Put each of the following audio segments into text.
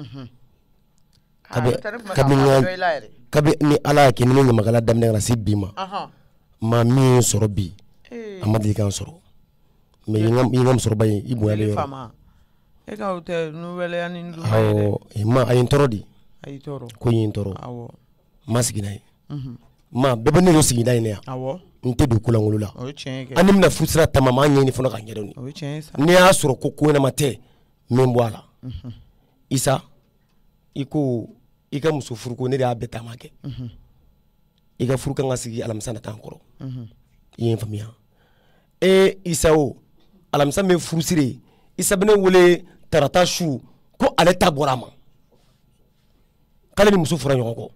Mhm. kabi ni ala y'a kɛ ni ne ɲamakala daminɛ kana se bi ma ma min ye sɔrɔ bi a ma deli k'an sɔrɔ mɛ i ka musokɔrɔba in i bonyalen yɔrɔ e ka o tɛ nuwɛlɛya ni dun awɔ ma a ye n tɔɔrɔ de a ko ye n tɔɔrɔ ma sigi n'a ye mhm. ma bɛɛ bɛ ne don sigida in na n tɛ don kolankolo la an ni bɛna furusira taama ma ɲɛɲini fɔlɔ k'a ɲɛdɔn ne y'a sɔrɔ ko ko tɛ min bɔ a la mhm. isa i ko i ka muso furuko ne de y'a bɛɛ taama kɛ mhm. i ka furu kan ka sigi alamisa nata kɔrɔ mhm. i ye n faamuya e isa o alamisa min ye furusiri ye isa bɛ ne wele tarata su ko ale ta bɔra a ma k'ale ni muso fɔra ɲɔgɔn kɔ.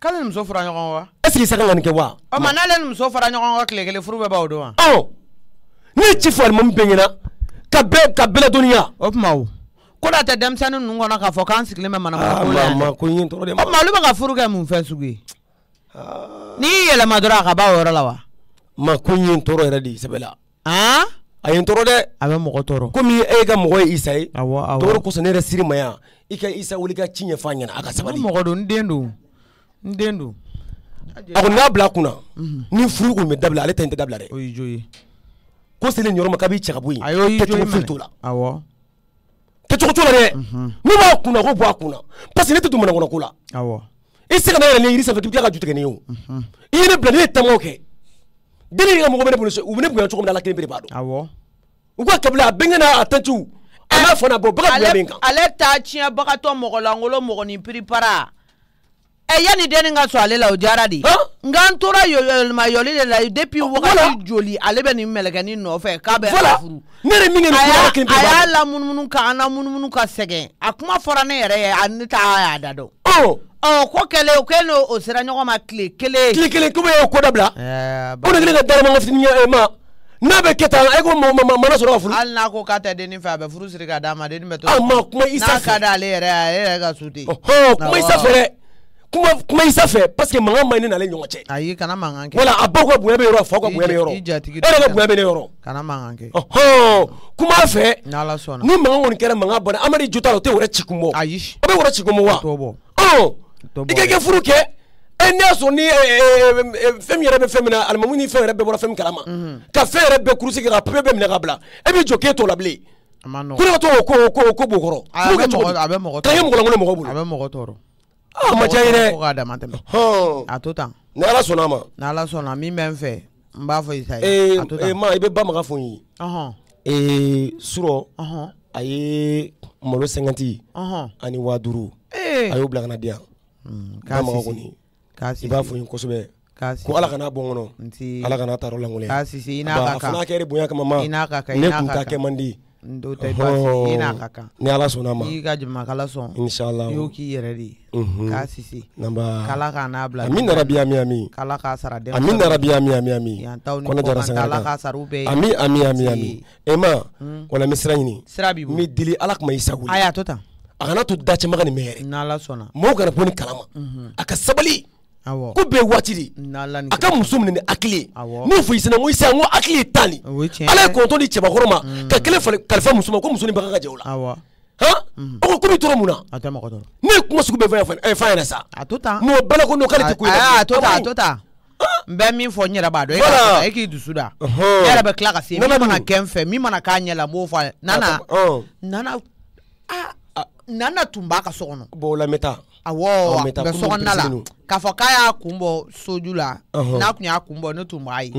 k'ale ni muso fara ɲɔgɔn wa. ɛseke isa ka kan ka nin kɛ wa. o ma n'ale ni muso fara ɲɔgɔn kan tile kelen furu bɛɛ b'aw don wa. ɔ ne ye ci fɔ alimami bɛɛ ɲɛna ka bɛɛ ka bɛɛ ladɔnniya. o tuma o. ko da tɛ denmisɛnnin ninnu kɔnɔ k'a fɔ k'an sigilen bɛ manamana ah, ko la olu bɛ ka furu kɛ mun fɛn sugu ye ah. n'i y'i yɛlɛma dɔrɔn a ka b'a o yɔrɔ la wa. ma ko ye tɔɔrɔ yɛrɛ de sɛbɛ a ye tɔɔrɔ dɛ. a bɛ mɔgɔ tɔɔrɔ. komi e ka mɔgɔ ye isa ye. awɔ kosɔn ne yɛrɛ siri ma i ka isa wuli ka ci ɲɛfɔ ɲɛna a ka sabali. mɔgɔ don n den don n den don. a kɔni y'a bila kunna. Mhm. ni furu kun bɛ dabila ale ta in tɛ dabila dɛ. o y'i jo ye. ko selen nin yɔrɔ ma k'a b'i cɛ ka bɔ yen. a y'o y'i jo ye mɛnɛ kɛcogo foyi t'o la. awɔ. kɛcogo t'o la dɛ min b'a kunna k'o bɔ a kunna parce que ne tɛ don manakɔnɔ ko la i tɛ oh. mhm. se ka na yɛlɛ ne yiri sanfɛ k'i bɛ tila ka ju tigɛ ne ye o i ye ne bila ne ye tamaw kɛ deni yɛrɛ mɔgɔ bɛ ne bolo u bɛ ne bonya cogo min na ala kelen bɛ de b'a dɔn u ka kabila a bɛnkɛ n'a tantiw a n'a fana bɔ baga bila min kan ale t'a tiɲɛbagatɔ mɔgɔ lankolon mɔgɔnin piripara ɛ yanni deni ka sɔn ale la o diyara de. nka n tora ma yɔli de la depuis wagati joli ale bɛ nin no fe k'a be voilà. furu ne yɛrɛ min kɛ nin kuma b'a ala mun mun ka ana mun mun ka sege akuma fora ne re ye ta y'a da dɔn. ɔ ɔ ko kele o kɛlen o sera ɲɔgɔn ma kle kelen. kle kle k'o bɛ y'o ko dabila. ko ne kelen ka darama fitini e ma n'a be keta tan e ko ma ma na so ka furu. hali n'a ko k'a tɛ dennin fɛ a bɛ furu siri k'a d'a ma dennin bɛ to. ma kuma isa ka da le re a yɛrɛ ka su ten. isa fere dɛ. kuma kuma isa fɛ parce que mankan man ɲi ne n'ale ɲɔgɔn cɛ. ayi kana mankan kɛ. wala a baw ka bonya bɛ yɔrɔ a faw ka bonya bɛ yɔrɔ. i jatigi de yɛrɛ ka bonya bɛ ne yɔrɔ. kana mankan kɛ. ɔhɔn kuma fɛ. n'ala sɔnna. ni mankan kɔni kɛra mankan bɔnna amadu jo t'a la o tɛ wɛrɛ ci kun bɔ. ayi o bɛ wɛrɛ ci kun bɔ wa. t'o bɔ. ɔn i ka kɛ furu kɛ ɛ n'i y'a sɔrɔ ni fɛn min yɛrɛ bɛ fɛn min na alimamu ni fɛn yɛrɛ bɛɛ bɔra fɛn min kalama. ka fɛn yɛrɛ bɛɛ kurusi kɛ ka papiye bɛɛ minɛ ka bila e bɛ jɔ k'e t'o la bilen. ko ne ka to k'o ko k'o b'o kɔrɔ. a bɛ mɔgɔ tɔɔrɔ. ka kɛ mɔgɔlankolon mɔgɔ bolo. a bɛ mɔgɔ tɔɔrɔ. a ma cɛ ye dɛ ko k'a dama tɛmɛ a to tan ni ala sɔnna a ma ni ala sɔnna min bɛ n fɛ n b'a fɔ i ta ye a to tan ee ma i bɛ ba maga fɔ n ye ee surɔ a ye malo sɛngɛti ani waa duuru a y'o bila ka na di yan k'a hmm, maga kɔni i b'a fɔ n ye kosɛbɛ ko ala kana bɔ n kɔnɔ ala kana taa yɔrɔ lankolon ye a fana kɛ bonya kama ma ne tun ta kɛ man di. i oh. n'a ka kan ni ala sɔnna ma i ka sɔn inshallah i y'o k'i yɛrɛ de ye k'a kala k'a n'a bila amin narabi ami ami kala k'a sara narabi ami ami ami ala k'a sara u bɛɛ ye ami ami ami ami e ma hmm. wala n bɛ sira ɲini sira b'i bolo n bɛ deli ala kuma i sago a to tan a kana to da cɛmaga nin yɛrɛ n'ala sɔnna kana bɔ kalama a ka sabali ko bɛɛ waati de a ka muso minɛ ni hakili ye n'u fɔ i sɛnɛ ko i sɛnɛ ko hakili ye tan de ala ye kɔntɔn di cɛbakɔrɔ ma ka kelen kalifa muso ma ko muso ni bagan ka jɛ o la han o ko komi tora mun na ne ye kuma sugu bɛɛ fɛn fɛn yɛrɛ sa mɔgɔ bala ko n'o k'ale tɛ ko ye dɛ n bɛ min fɔ n yɛrɛ b'a dɔn e ka e k'i dusu da ne yɛrɛ bɛ tila ka se min mana kɛ n fɛ min mana k'a ɲɛ oh. la n b'o fɔ a ye nana nana nana tun b'a ka so kɔnɔ bon o la n bɛ taa awɔ a kun bɛ la k'a fɔ k'a y'a kun bɔ soju la n'a kun y'a kun bɔ ne tun b'a ye.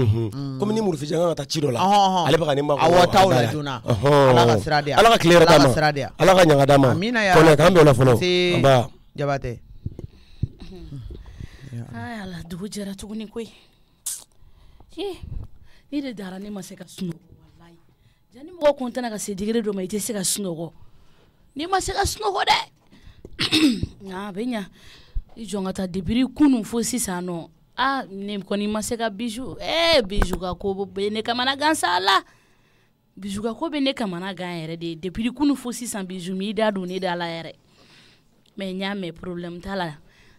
komi ni murufijan uh-huh, uh-huh. kan uh-huh. mm-hmm. ka taa ci dɔ la ale bɛ ka ma makɔnɔ awɔ t'aw la joona ala ka sira di yan ala ka tile yɛrɛ d'a ma ala ka ɲaga d'a ma kɔnɛ k'an bɛn o la fɔlɔ nba jabatɛ. aa ala dugu jɛra tuguni koyi ne de dara ne ma se ka sunɔgɔ walayi yanni mɔgɔ tun tɛna ka se digiri dɔ ma i tɛ se ka sunɔgɔ n'i ma se ka sunɔgɔ dɛ a bɛ ɲa i jɔn ka taa debiri kunun fo sisan nɔ a ne kɔni ma se ka bisu ee bisu ka ko bɛ ne kamana gansa la bisu ka ko bɛ ne kamana gan yɛrɛ de debiri kunun fo sisan bisu mi da don ne da la yɛrɛ mɛ n y'a mɛn t'a la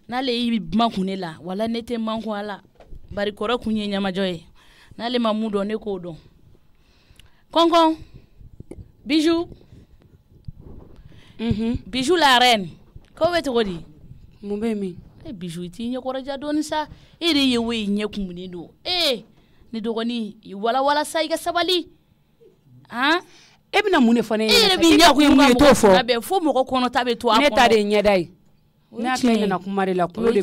n'ale y'i makun ne la wala ne tɛ makun a la bari kɔrɔ kun ye ɲɛmajɔ ye n'ale ma mun dɔn ne k'o dɔn kɔnkɔn bisu mm -hmm. bisu la reine K'aw bɛ cogo di? Mun bɛ yen min? E Bijou i t'i ɲɛ dɔɔni sa, e yɛrɛ ye wo e ye ɲɛ kumunen don, ee ne dɔgɔnin i e wala sa i e ka sabali, han, e bɛna mun de fɔ ne ɲɛna ee, e yɛrɛ b'i ɲɛ kumu ka mɔgɔ fila fo mɔgɔ kɔnɔta bɛ to a kɔnɔ, ne ta de ye ɲɛda ye, o ye tiɲɛ ye, ne hakili nana kuma de la tulo eh,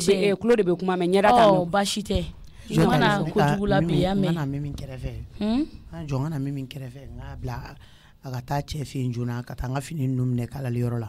de bɛ kuma mais ɲɛda t'a mɛn, ɔ baasi tɛ, i mana kojugu la i y'a mɛn, n ka na Mimi kɛrɛfɛ, n hmm? ka na Mimi kɛrɛfɛ n k'a bila a ka taa cɛ fɛ yen joona ka taa n ka fini ninnu minɛ kalaliyɔrɔ la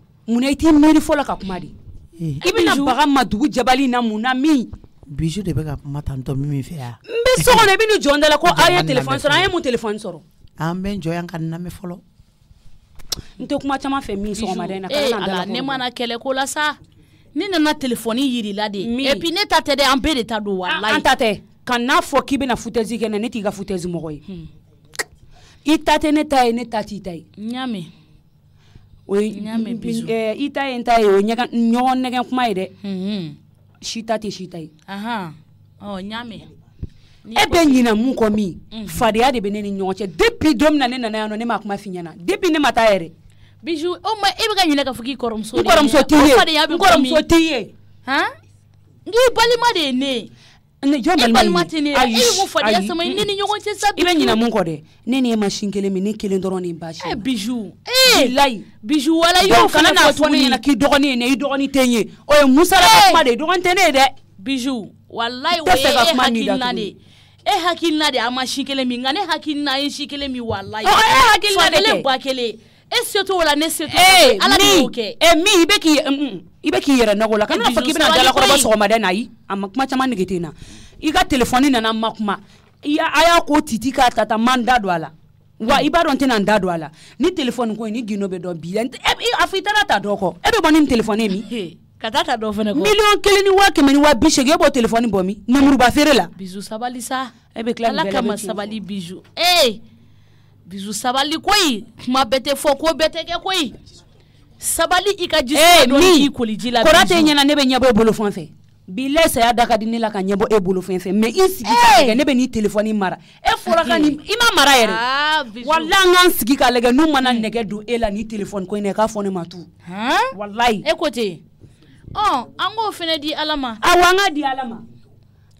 munna i t'i miiri fɔlɔ ka kuma de eh, i bɛna baga ma dugu jabali na mun na min bijou de bɛ ka kuma tantɔ min fɛ ya n bɛ so kɔnɔ i bɛ ni jɔn da la ko a ye telefɔni sɔrɔ an ye mun telefɔni sɔrɔ an bɛ jɔ yan ka namɛ fɔlɔ n tɛ kuma caman fɛ min sɔgɔmaden na eh, ala ne mana kɛlɛ ko la sa ne nana telefɔni yirila de et puis ne ta tɛ dɛ an bɛɛ de ta don walayi an ta tɛ ka n'a fɔ k'i bɛna futɛzi kɛ na ne t'i ka futɛzi mɔgɔ ye hmm. i ta tɛ ne ta ye ne ta t'i ta ye n y'a mɛn o ye i ta ye oh, n ta ye o ye ɲɔgɔn nɛgɛn kuma ye dɛ sita tɛ sita ye e bɛ ɲina mun kɔ min fadenya de bɛ ne ni ɲɔgɔn cɛ depuis don min na ne nana yan nɔ ne ma kuma f'i ɲɛna depuis ne ma taa yɛrɛ bijou o ma e bɛ ka ɲinɛ k'a fɔ k'i kɔrɔmuso de ye n kɔrɔmuso t'i ye n kɔrɔmuso t'i ye n k'i balima de ye ne ye i bɛ ɲina mun kɔ dɛ ne ni e eh. ma sin kelen min ni kelen dɔrɔn nin basi eh, biju eh, layi biju wala y'o kana n'a fɔ ne ɲɛna k'i dɔgɔnin ye ne i dɔgɔnin tɛ n ye o ye musa ka kuma de dɔgɔnin tɛ ah, ne ye dɛ biju walayi o oh, ye e hakilina de ye e hakilina de a ma si kelen min nka ne hakilina ye si kelen min walayi e hakilina de kɛ ba kelen e se t'o la ne se t'o eh, la ala de y'o kɛ. e min i bɛ k'i mm, mm. i bɛ k'i yɛrɛ nɔgɔ la kana fɔ k'i bɛna dalakɔrɔba sɔgɔmada in na ayi a ma kuma caman nege tɛ na i ka telefɔni nana n ma kuma a y'a ko titi k'a ta ta ma n da hmm. don a la wa i b'a dɔn n tɛna n da don a la ni telefɔni ko in ni gindo bɛ dɔn bi la a fɔ i taara ta dɔ kɔ e bɛ bɔ ni nin telefɔni ye min. ka taa ta dɔ fɛnɛ kɔ miliyɔn kelen ni wa kɛmɛ ni wa bi seegin e b'o telefɔni bɔ min nemuruba feere la. bizu sabali sa e ala kama sabali bizu ee. Eh, hey! Bijou sabali koyi kuma bɛɛ tɛ fɔ ko bɛɛ tɛ kɛ koyi sabali eh, i ka ji k'i koli ji la kɔrɔ tɛ ɲɛna ne bɛ ɲɛbɔ e bolo fɛn fɛ bi la saya da ka di ne la ka ɲɛbɔ e bolo fɛn fɛ mɛ i sigi hey. ka eh! ne bɛ ni telefɔni mara e fɔra ka nin eh! i ma mara yɛrɛ ah, wala an k'an sigi ka lajɛ n'u mana nɛgɛ don e la ni telefɔni ko in na i k'a fɔ ne ma tu walayi e ko ten ɔ oh, an k'o fana di ala ma awɔ an ka di ala ma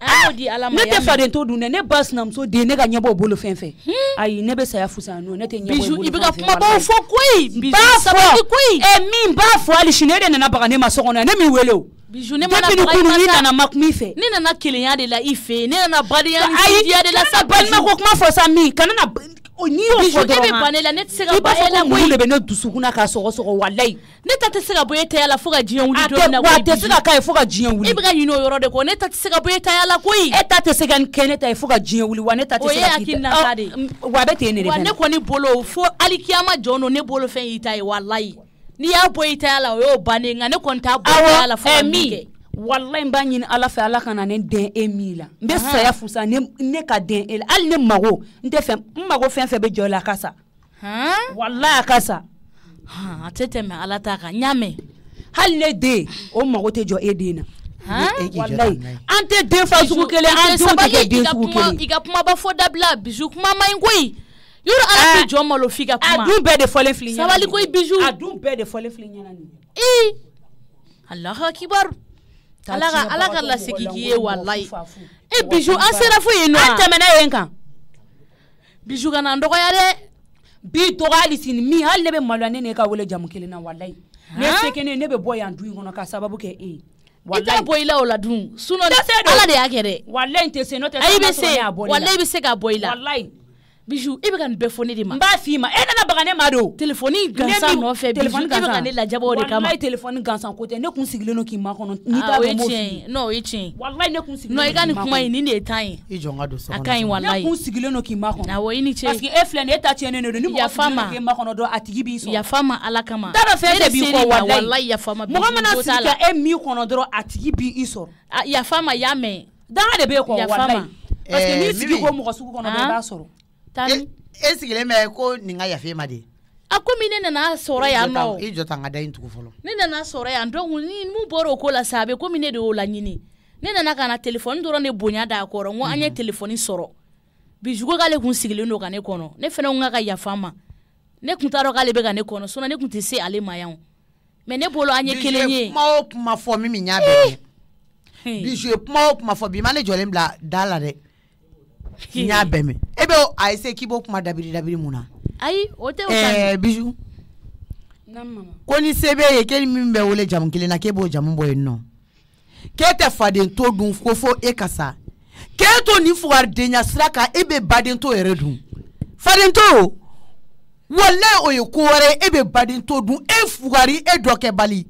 Ah, ah, ne tɛ faden to dun dɛ ne ba sinamuso den ne ka ɲɛbɔ bolo fɛn fɛ hmm? ayi ne bɛ saya fusa n'o ne tɛ ɲɛbɔ i bɛ ka kumabaw fɔ koyi b'a fɔ koyi ɛ min b'a fɔ hali sini e de nana baga ne ma so kɔnɔ yan ne m'i wele o depuis lukulu ni nana makuma i fɛ ne nana kelenya de la i fɛ ne nana badenya ni sinjiya de la sa balima ko kuma fɔ sa min kana na n'i y'o fɔ dɔrɔn ma ne bɛ ban e la ne tɛ se ka bɔ e la koyi i b'a fɔ ko mun de bɛ ne dusukun na k'a sɔgɔsɔgɔ walayi ne ta tɛ se ka bɔ e taya la fo ka diɲɛ wuli don min na koyi bi wa a tɛ se ka k'a ye fo ka diɲɛ wuli e bɛ ka ɲinɛ o yɔrɔ de kɔ ne ta tɛ se ka bɔ e taya la koyi e ta tɛ se ka kɛ ne ta ye fo ka diɲɛ wuli wa ne ta tɛ se ka k'i ta o ye hakilinata de ye wa a bɛ ten de de fana wa ne kɔni bolo fo hali kiyama jɔn don ne bolo fɛn y'i ta ye walayi. n'i y'a bɔ i taya la o y'o bannen nka ne kɔni t'a bɔ i taya la fo ka eh, min kɛ walayi n b'a ɲini ala fɛ ala ka na ne den e min la n bɛ saya fusa ne, ne ka den e la hali ne mago n tɛ fɛ n mago fɛn fɛn bɛ jɔ la a ka sa walayi a ka sa a tɛ tɛmɛ ala ta kan n y'a mɛn hali ne den o mago tɛ jɔ e den na e an tɛ den fa sugu kelen an denw tɛ kɛ den sugu kelen i ka kumaba fɔ dabila bisu kuma man ɲi koyi yɔrɔ ala tɛ ah. jɔn malo f'i ka kuma a ah, dun bɛɛ de fɔlen filɛ i ɲɛna sabali koyi biju a ah, dun bɛɛ de fɔlen filɛ i ɲɛna nin ye ee alahu akibaru ala ka ala ka lasigi k'i ye walayi e biju an sera fo yen nɔ an tɛmɛna yen kan biju kana n dɔgɔya dɛ bi dɔgɔ hali sini min hali ne bɛ maloya ne n'e ka wele jamu kelen na walayi ne se kɛ ne ye ne bɛ bɔ yan du in kɔnɔ k'a sababu kɛ e ye i t'a bɔ i la o la dun sinɔn ala de y'a kɛ dɛ walayi n tɛ se n'o tɛ sɔgɔma sɔgɔma y'a bɔ ne la ayi bɛ se walayi i bɛ se k'a bɔ i la walayi bijou i e be ka bɛɛ fɔ ne de ma n b'a f'i ma e nana baga ne ma don telefɔni gansan nɔfɛ bijou i be ka ne lajabɔ o de kama walayi telefɔni gansan ko tɛ ne kun sigilen do k'i makɔnɔ n'i ah, t'a dɔn m'o f'i ye non ye tiɲɛ walayi ne kun sigilen do k'i makɔnɔ non i ka nin kuma in nin de ye tan ye i jɔ n ka don sɔgɔnɔ a ka ɲi walayi ne kun sigilen do k'i makɔnɔ awɔ i ni ce parce que e filɛ nin ye e ta tiɲɛnen don ni mɔgɔ sigilen do k'e makɔnɔ dɔrɔn a tigi b'i sɔn yafa ma ala kama tami e, e sigilen bɛ ko nin ka yafe e ma de a komi ne nana sɔrɔ yan nɔ i jɔ tan ka da in tugu fɔlɔ ne nana sɔrɔ yan donc ni mun bɔra o ko la sa a bɛ komi ne de y'o laɲini ne nana ka na telefɔni dɔrɔn de bonya d'a kɔrɔ n ko an ye mhm. telefɔni sɔrɔ bijugo k'ale kun sigilen don ka ne kɔnɔ ne fana ko n ka ka yafa ma ne kun t'a dɔn k'ale bɛ ka ne kɔnɔ sinon ne kun tɛ se ale ma yan o mɛ ne bolo an ye kelen ye. kuma o kuma fɔ min bɛ ɲɛ bɛɛ ye. bijou ye kuma o kuma fɔ bi ma ne jɔlen bila da la dɛ. n y'a bɛɛ mɛn e bɛ a ese k'i b'o kuma dabiri dabiri mun na. ayi o tɛ o eh, ta ye. ɛɛ biju. ko ni se b'e ye k'e ni min bɛ wele jamu kelen na k'e b'o jamu bɔ yen nɔ k'e tɛ faden to dun ko fo e ka sa k'e to nin fugaridenya sira kan e bɛ baden to yɛrɛ dun faden to walayi o ye ko wɛrɛ ye e bɛ baden to dun e fugari e dɔ kɛ bali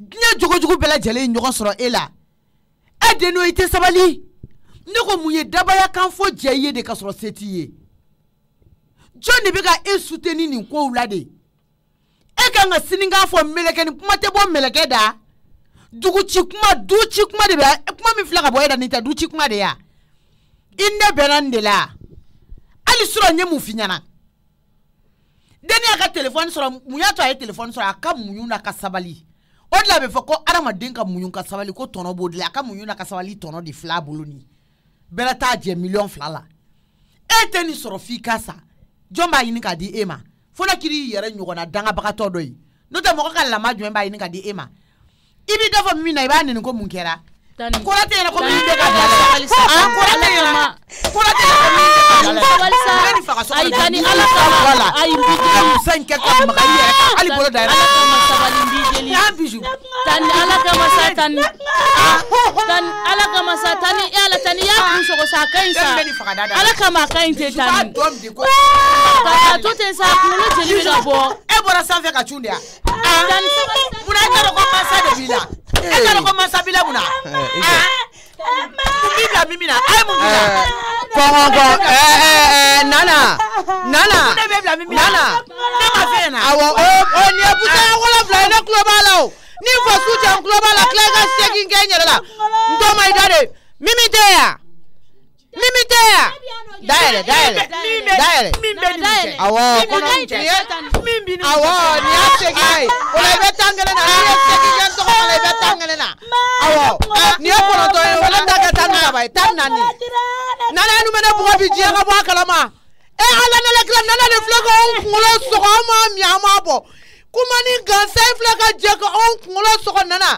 diɲɛ jogojugu bɛɛ lajɛlen ye ɲɔgɔn sɔrɔ e la e den n'o i tɛ sabali. ne ko mun ye dabaya kan fɔ jɛ i ye de ka sɔrɔ se t'i ye jɔn de bɛ ka e suteni nin kow la de e kan ka sini k'a fɔ mɛlɛkɛ ni kuma tɛ bɔ mɛlɛkɛ da dugu ci kuma du ci kuma de bɛ e kuma min filɛ ka bɔ e da nin tɛ du ci kuma de ya i ne bɛnna nin de la hali surɔ n ye mun f'i ɲɛna denniya ka telefɔni sɔrɔ mun y'a to a ye telefɔni sɔrɔ a ka muɲu n'a ka sabali o de la a bɛ fɔ ko adamaden ka muɲu ka sabali ko tɔnɔ b'o de la a ka muɲu n'a ka sabali tɔnɔ de filɛ a bolo nin ye. bɛrɛ t'a jɛ miliyɔn fila la e tɛ nin sɔrɔ f'i ka sa jɔn b'a ɲini k'a di e ma fo n'a kiri yɛrɛ ɲɔgɔnna dangabagatɔ dɔ ye n'o tɛ mɔgɔ ka lamɔ jumɛn b'a ɲini k'a di e ma i b'i da fɔ min na i b'a nɛni ko mun kɛra kɔrɔtɛ ɲɛna ko min tɛ ka bila la kɔrɔtɛ ɲɛna kɔrɔtɛ ɲɛna ko min tɛ ka bila la walasa ni faga sɔgɔ la ni ala kama la ayi bi ka musa in kɛ ka maga i yɛrɛ kan hali bolo da yɛrɛ ala kama sabali bi jeli n'a biju tani ala kama sa tani tani ala kama sa tani ala tani y'a kun sɔgɔ sa a ka ɲi sa ala kama a ka ɲi ten tani ka to ten sa kunkolo jeli bɛ ka bɔ e bɔra sanfɛ ka cun de wa tani sabali munna i t'a dɔn ko mansa de b'i la. e t'a dɔn ko mansa b'i la mun na mun b'i bila min na a ye mun k'i la. kɔngɔnkɔn ɛɛ ɛɛ nana nana nana ne ma fɛn na. awɔ o o eh, eh, nin ah. ye busan wolonwula ye ne tulo b'a la o ni faso jɛ n tulo b'a la tila i ka segin kɛ n yɛrɛ la n tɔ ma i da de min bɛ den yan. mimi tɛya dayɛlɛ dayɛlɛ dayɛlɛ awɔ kɔnɔ tiɲɛ awɔ nin y'a segin a ye o la i bɛ tan kelen na n'i ye segin kɛ tɔgɔ la i bɛ tan kelen na awɔ nin ye kɔnɔntɔn ye wala ta kɛ tan ni saba ye tan naani nana ye numɛnɛ bɔgɔ bi diɲɛ ka bɔ a kalama e ala nana kila nana de filɛ ka anw kunkolo sɔgɔ an m'a min an m'a bɔ kuma ni gansan filɛ ka jɛ ka anw kunkolo sɔgɔ nana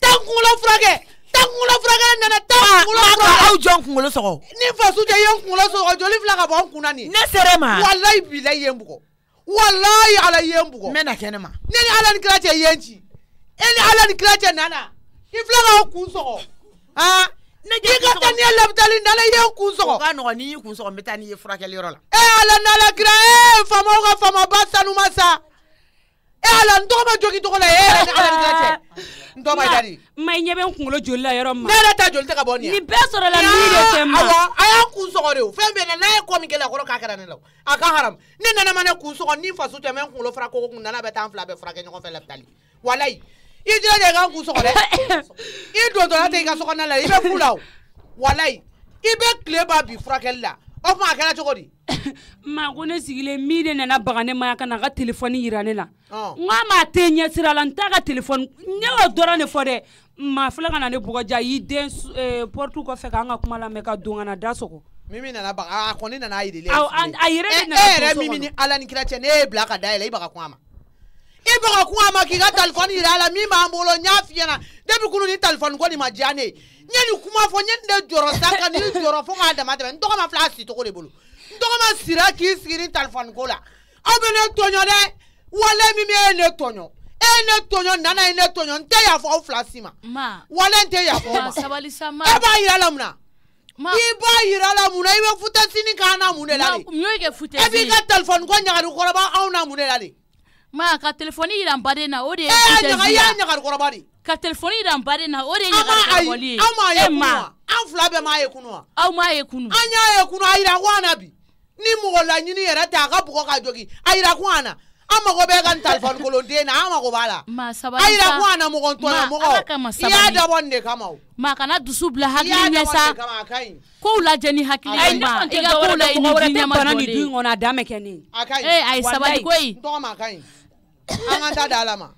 taa kunkolo furakɛ. taa kunkolo furakɛli nana taa kunkolo ah, furakɛli. aw ah, jɔ n kunkolo sɔgɔ. ni n faso jɛ i ye n kunkolo sɔgɔ joli fila ka bɔ n kun na nin. ne sera ma. walayi bila i ye n bugɔ walayi ala i ye n bugɔ. n bɛ na kɛnɛ ma. ne ni ala ni kira cɛ i ye n ci e ni ala ni kira cɛ nana i filɛ k'aw kun sɔgɔ. han ah, ne jɛ kun sɔgɔ. i ka taa n'i ye lopitali nana i ye n kun sɔgɔ. o ka nɔgɔn n'i y'i kun sɔgɔ n bɛ taa n'i ye furakɛliyɔrɔ la. ee eh, ala n'ala kira ee eh, faamaw ka faamaba sanu ma sa. Eh, ala n eh, tɔgɔ ma jogi tɔgɔ la e yɛrɛ ni ala ni kira cɛ n tɔgɔ ma da ni. ma i ɲɛ bɛ n kunkolo joli la yɔrɔ min na. ne yɛrɛ ta joli tɛ ka bɔ nin ye. nin bɛɛ sɔrɔ la min de tɛ n ma. awɔ a y'a kun sɔgɔ de o fɛn bɛɛ na n'a ye kɔ min kɛ la kɔrɔ k'a kɛra ne la o a ka haram ne nana ma ne kun sɔgɔ ni faso tɛ mɛ n kunkolo fara koko kun nana bɛ taa an fila bɛɛ furakɛ ɲɔgɔn fɛ lapitali walayi i jira de i ka n kun sɔgɔ dɛ i dontɔla tɛ i ka sokɔnɔna la i bɛ fu la o walayi i bɛ tile ban bi furakɛli la o kuma a kɛra cogo di. maa ko ne sigilen min de nana baga ne ma yan ka na n ka telefɔni yira ne la. n k'a ma a tɛ ɲɛ sira la n t'a ka telefɔni ne y'o dɔrɔn de fɔ dɛ maa filɛ ka na ne bɔgɔja y'i den e, pɔritu kɔfɛ k'an ka kuma lamɛn ka don ka na da sogo. mimi nana baga a kɔni nana a yirelen. awɔ a yɛrɛ de e, nana so sɔgɔ. e yɛrɛ mimi ni ala ni kira cɛ ne y'e bila ka da yɛlɛ i baga kuma ma. i bɛ ka kuma a ma k'i ka telefɔni yira a la min b'an bolo n y'a f'i ɲɛna depuis kunu nin telefɔni ko nin ma diya ne ye n ye nin kuma fɔ n ye nin de jɔrɔ sa ka nin jɔrɔ fo k'a dama tɛmɛ n tɔgɔ ma filɛ a si cogo de bolo n tɔgɔ ma sira k'i sigi nin telefɔni ko la aw bɛ ne tɔɲɔ dɛ wale min bɛ e ne tɔɲɔ e ne tɔɲɔ nana ye ne tɔɲɔ n tɛ yafa aw fila si ma wale n tɛ yafa aw ma e b'a yira la mun na. Ma... i e b'a yira la mun na i e bɛ futɛsini k'an na mun de la de e b'i ka telefɔni ko ɲagari kɔrɔba anw na mun de la de ma ka telefoni yira n baden na o de ye eh, ɲaga i y'a ka telefoni yira n baden na o de ye ye an fila m'a ye eh, kunu wa aw m'a ye kunu an y'a ye kunu a yira bi ni mɔgɔ laɲini yɛrɛ tɛ a ka bɔgɔ ka jogi a yira ko an na an mago bɛ ka nin telefɔni kolonden na an mago b'a la a yira ko a na mɔgɔ i y'a dabɔ nin de kama o ma kana dusu bila hakili ɲɛ sa kow lajɛ ni hakili ma i ka kow la i ni ɲɛma jɔlen a da mɛ a eh, ye sabali koyi n tɔgɔ ma a ka ɲi an ka da da ala ma.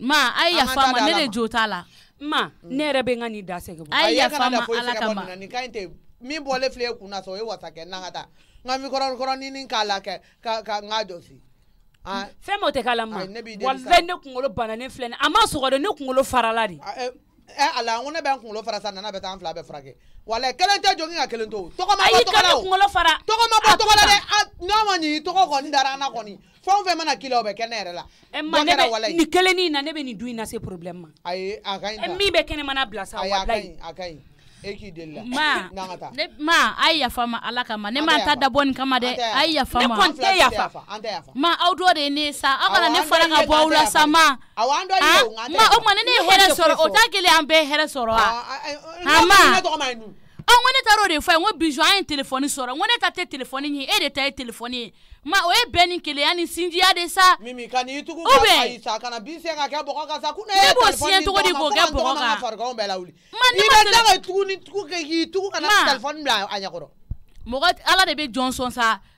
ma a ye yafa ma ne de jo t'a la. ma ne yɛrɛ bɛ n ka nin da sɛgɛn bɔ. a ye yafa ma ala kama. nin ka ɲi tɛ min bɔlen filɛ e kun na sɔn o ye wasa kɛ n na ka taa n ka mikɔrɔ kɔrɔnin k'a la kɛ ka ka n ka jɔsi. fɛn bɛɛ tɛ k'a la ma walayi ne kunkolo bananen filɛ nin a ma sɔgɔ de ne kunkolo farala de. ɛ ala n ko ne bɛ n kunkolo fara sa nana bɛ taa an fila bɛɛ furakɛ. wala kelen tɛ jogin ka kelen to tɔgɔma bɔ tɔgɔ la o tɔgɔma bɔ tɔgɔ la dɛ n'a ma ɲi tɔgɔ kɔni dara an na kɔni fɛn o fɛn mana k'i la o bɛ kɛ ne yɛrɛ la dɔ kɛra wala ye nin kelenin in na ne bɛ nin du in na se problème ma ayi a ka ɲi eh, ta min bɛ kɛnɛmana bila sa walayi a ka ɲi a ka ɲi ma ne ma a ye yafa ma ala kama ne ma n ta dabɔ nin kama dɛ a ye yafa ma ne kɔni tɛ yafa ma aw dɔ de ye ne ye sa aw kana ne fara ka bɔ aw la sa ma ma o tuma ni ne ye hɛrɛ sɔrɔ o t'a kelen an bɛɛ hɛrɛ sɔrɔ wa a ma. an ko ne taar'o de fɔ a ye n ko bijou an ye telefɔni sɔrɔ n ko ne ta tɛ telefɔni ye e de ta ye telefɔni ye ma o ye bɛn ni kelenya ni sinjiya de sa. mimi ka n'i tugu ka ayi sa kana bin sen ka kɛ bɔgɔ kan sa ko ne ye telefɔni di dɔgɔ ma fo ka n tɔgɔ n'a fariganw bɛɛ lawuli. ma ne ma tele i bɛ da ka tugu ni tugu kɛ k'i tugu kana telefɔni bila a ɲɛkɔrɔ. mɔgɔ ala de bɛ jɔn sɔn sa.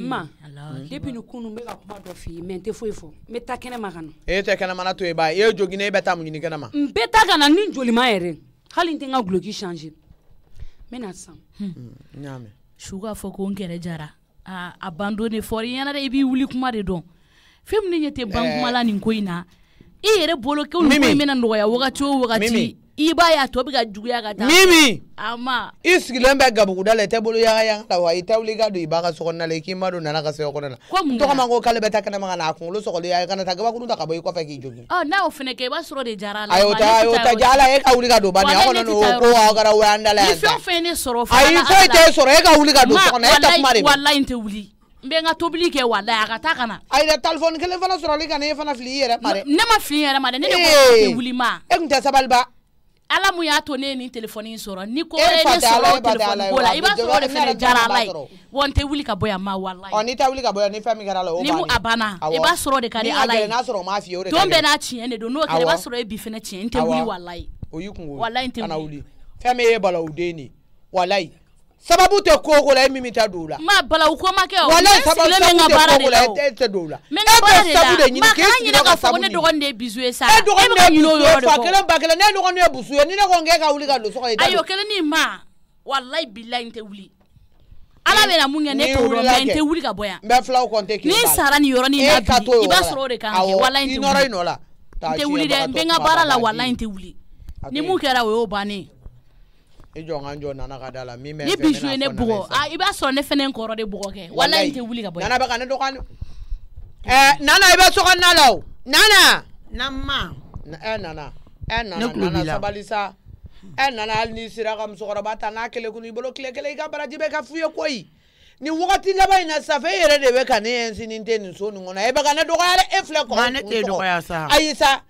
ma depi ni kunu n bɛ ka kuma dɔ f'i ye mɛ n tɛ foyi fɔ n bɛ taa kɛnɛma ka na. e tɛ kɛnɛmana to yen ba i e ye joginɛ e bɛ taa mun ɲini kɛnɛma. n bɛ taa ka na ni jolima yɛrɛ hali n tɛ n ka guloki change n bɛ na sisan. Hmm. Hmm, n y'a mɛn. su k'a fɔ ko n kɛrɛ jara a ban don de fɔra i ɲɛna dɛ i b'i wuli kuma de dɔn fɛn min ne ɲɛ tɛ ban kuma la eh. nin ko in na i e yɛrɛ bolo ko nin ko in bɛna nɔgɔya wagati o wagati. iba ya tobi ga tɔ ya gata mimi ama i sigilen bɛ gabuguda la i tɛ bolo la wa i tɛ wuli i ka don i b'a ka sokɔnɔna la i k'i na ko mun tɔgɔma ko k'ale beta taa kɛnɛma na a kunkolo sɔgɔlen ya kana taa gabakuru ta ka bɔ i kɔfɛ k'i jogi ɔ oh, n'a y'o fɛnɛ kɛ b'a sɔrɔ de jara la ayi o tɛ ayi o e ka wuli ka don bani aw kɔni n'o ko aw kɛra wɛ an da la yan fɛn o fɛn ne sɔrɔ ayi foyi t'e sɔrɔ e ka wuli ka don so kɔnɔ e tɛ kuma de mɛ walayi n tɛ tobili kɛ walayi a ka taa ka na ayi dɛ telefɔni kelen fana sɔrɔli ka na e fana fili i yɛrɛ ma dɛ ne ma fili n yɛrɛ ma dɛ ne de ko wuli ee. ma e tun tɛ sabali ba ala mun y'a to ne ye nin telefɔni in sɔrɔ ni ko wɛrɛ ne sɔrɔ o telefɔni ko la i b'a sɔrɔ o de fana diyara ala ye wa n tɛ wuli ka bɔ yan ma walayi. ɔ n'i tɛ wuli ka bɔ yan ni fɛn min kɛra e a la o bannen. ni mun a banna i b'a sɔrɔ o de ka di ala ye. ni a gɛlɛn n'a sɔrɔ o m'a f'i ye o de ka gɛlɛn. don bɛɛ n'a tiɲɛ de don n'o kɛra i b'a sɔrɔ e bi fana tiɲɛ n tɛ wuli walayi. o y'i kunko ye walayi wuli. fɛn min y'e bala den de walayi. sababu tɛ ko o ko la e eh, min bɛ taa don o la. n b'a bala u ko ma kɛ o. wala sababu sabu tɛ ko eh, o eh, la e tɛ don o la. n bɛ n ka baara de la o n b'a kan ɲinɛ k'a fɔ ko ne dɔgɔnin de ye bisu ye sa. e dɔgɔnin de ye bisu ye fa kelen ba kelen ne dɔgɔnin ye busu ye ni ne ko n k'e ka wuli ka don so kɔnɔ i da don. ayi o kelen ni ma walayi bilayi n tɛ wuli. ala bɛ na mun kɛ ne t'o dɔn mɛ n tɛ wuli ka bɔ yan. n bɛ filaw kɔnte k'i ba la ni n sara nin yɔrɔ nin na bi i b'a sɔrɔ o de kan kɛ walayi n tɛ wuli. awɔ i nɔrɔ i nɔ la. n tɛ wuli dɛ n bɛ n ka baara la walayi n tɛ wuli. ni mun kɛra o y'o bannen ye. i jɔ n ka n jɔ nana ka da la min bɛ n ni a i b'a sɔrɔ ne fana ye n kɔrɔ de ka bɔ yan n'i wagati laban in safe e yɛrɛ de bɛ ka ne yɛnsini tɛ nin so nin kɔnɔ e eh, bɛ ne dɔgɔya dɛ e filɛ kɔrɔ ayi sa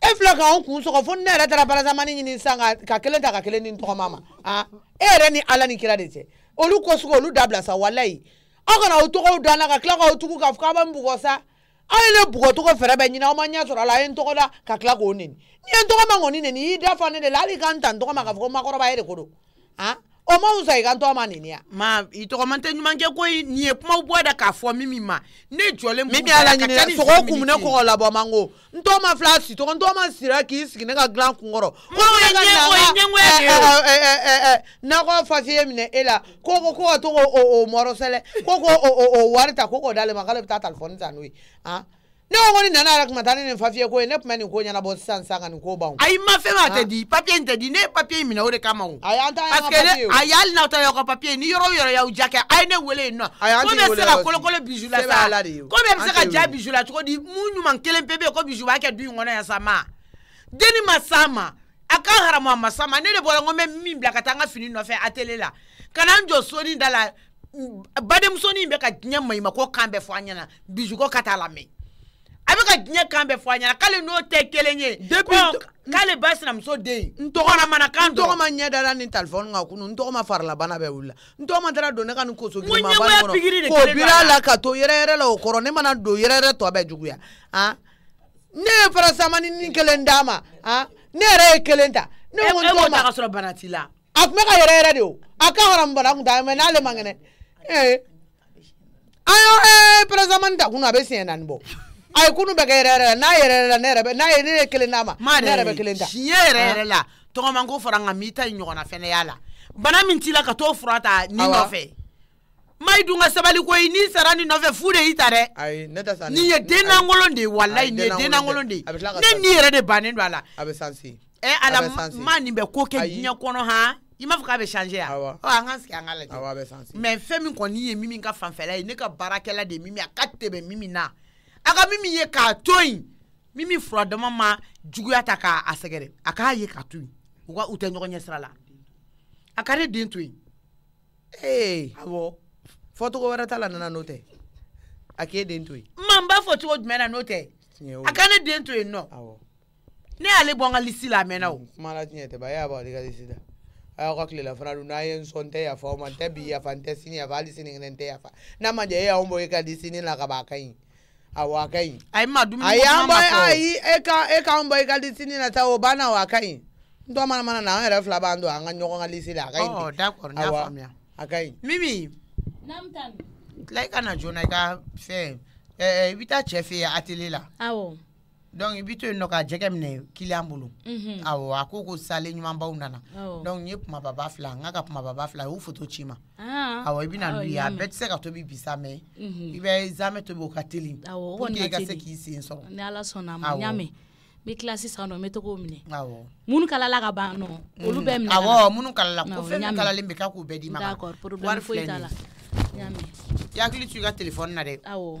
e filɛ k'an kun sɔgɔ fo ne yɛrɛ taara barazamani ɲini sisan ka kelen ta ka kelen ni tɔgɔma ma han e yɛrɛ ni ala ni kira de cɛ olu kosɔgɔ olu dabila sa walayi aw kana aw tɔgɔw da an na ka tila k'aw tugu k'a fɔ k'a bɛ n bugɔ sa aw ye ne bugɔcogo fɛɛrɛ bɛɛ ɲini aw ma ɲɛ sɔrɔ a la a ye n tɔgɔ da ka tila k'o neni n'i ye n tɔgɔma kɔni neni i y'i da fa ne de la hali i ka n ta n tɔgɔma k'a fɔ ko makɔrɔba ye e de ko don han o ma wusa i ka n tɔgɔ ma nini ya. ma i tɔgɔ ma n tɛ ɲuman kɛ koyi nin ye kumaw bɔ da k'a fɔ min min ma ne jɔlen b'u la ka ca ni sɔgɔ sogo kun ne kɔkɔ labɔ man ko n tɔgɔ ma fila si tɔgɔ n tɔgɔ ma sira k'i sigi ne ka dilan kun kɔrɔ. ko ne ka na n ka nakɔ fasiye minɛ e la ko ko ko ka to k'o mɔrɔ sɛlɛ ko k'o wari ta ko k'o d'ale ma k'ale bɛ taa telefɔni san n'o ye. neongoni ndana ala kumatani nemfafiye kwe nepumani kuonyana bosansaka nikuoba ungu ayi mafe ntedi ne papier mina ore kama ungu ali na utaya ni yoro ya ujake ayi ne wele no ko be se la sa ko ja bijou la tukodi munyu man ko bijou ba ke ya sama deni masama aka haramu masama ne de bora ngome fini no atelela kana njo soni dala bademusonin bɛ ka diɲɛ maɲima ko bijuko ka a bɛ ka diɲɛ kan bɛɛ fɔ a ɲɛna k'ale n'o tɛ kelen ye k'ale ba sinamuso den n tɔgɔ mana kan dɔn n tɔgɔ ma ɲɛ dara nin telefɔni kan kunu n tɔgɔ ma farilabana bɛɛ wulila n tɔgɔ ma taara don ne ka nin koso girinma ba kɔnɔ k'o biri a la ka to yɛrɛyɛrɛ la o kɔrɔ ne mana don yɛrɛyɛrɛ tɔ bɛɛ juguya han ne ye farasamani ni kelen d'a ma han ne yɛrɛ ye kelen ta ne ko n tɔgɔ ma e b'o ta ka sɔrɔ bana t'i la a tun bɛ ka yɛrɛyɛrɛ de o a ka haramu bana kun t'a mɛ n'ale man kɛnɛ ee an y'o ee farasamani ta kunu a bɛ siɲɛ naani bɔ. a ye kunu bɛ kɛ yɛrɛ yɛrɛ la n'a yɛrɛ yɛrɛ la ne yɛrɛ bɛ n'a ye ne ye kelen d'a ma ne yɛrɛ bɛ kelen ta siɲɛ yɛrɛ yɛrɛ la tɔgɔma ko fara nka m'i ta in ɲɔgɔnna fɛnɛ y'a la bana min t'i la ka t'o fura ta ni nɔfɛ mayi dun ka sabali eh, oh, ko ye n'i sara ni nɔfɛ fu de y'i ta dɛ ayi ne tɛ sa nin ye den lankolon de ye walayi nin ye den lankolon de ye ne ni yɛrɛ de bannen don a la a bɛ sanse ɛ ala ma nin bɛ ko kɛ diɲɛ kɔnɔ han i m'a fɔ k'a bɛ changer ya ɔ an ka sigi an ka lajɛ mais fɛn min kɔni ye min ka fanfɛla ye ne ka baarakɛla de ye min a ka tɛmɛ min na aga mimi ye k'a to mimi min fura dama ma juguya ta k'a sɛgɛrɛ a k'a ye k'a to yen u ka u tɛ ɲɔgɔn ɲɛ sira la a ka ne den to ee awɔ fɔcogo wɛrɛ t'a la nana n'o tɛ a k'e den to yen. n b'a fɔ cogo jumɛn na n'o tɛ a ka ne den to nɔ. awɔ ne y'ale bɔ n ka lisi la a mɛnna o. Mm, kuma la tiɲɛ tɛ ba e y'a bɔ ale ka lisi la a y'aw ka tilelafana dun n'a ye n sɔn n tɛ yafa aw ma n tɛ bi yafa n tɛ sini yafa hali sini kɛnɛ n tɛ yafa n'a ma jɛ e y'anw bɔ e ka lisi ne la ka ban ka ɲi awakai ai ma dum ayamba ai eka eka mbo eka lisini na ta obana wakai ndo mana mana na era fla bando anga nyoko ngalisi la kai oh d'accord na famia akai mimi namtan like ana jona ka fe eh bita eh, chefe atile awo ah, oh donc i bi to yen nɔ ka jɛgɛ minɛ kiliyan bolo awɔ a ko ko sale ɲumanbaw nana donc n ye kumababa fila n ka ka kumababa fila y'u foto ci ma awɔ i bɛna n'u ye a bɛɛ tɛ se ka tobi bi sa mɛ i bɛ zamɛ tobi o ka teli pour que i ka se k'i sen sɔrɔ ni ala sɔnna a ma n y'a mɛn n bɛ kilasi san nɔ n bɛ togo minɛ awɔ minnu kalala ka ban nɔ olu bɛɛ minɛ awɔ minnu kalala ko fɛn min kalalen bɛ k'a k'o bɛɛ d'i ma d'accord problème foyi t'a i hakili to ka téléphone na dɛ awɔ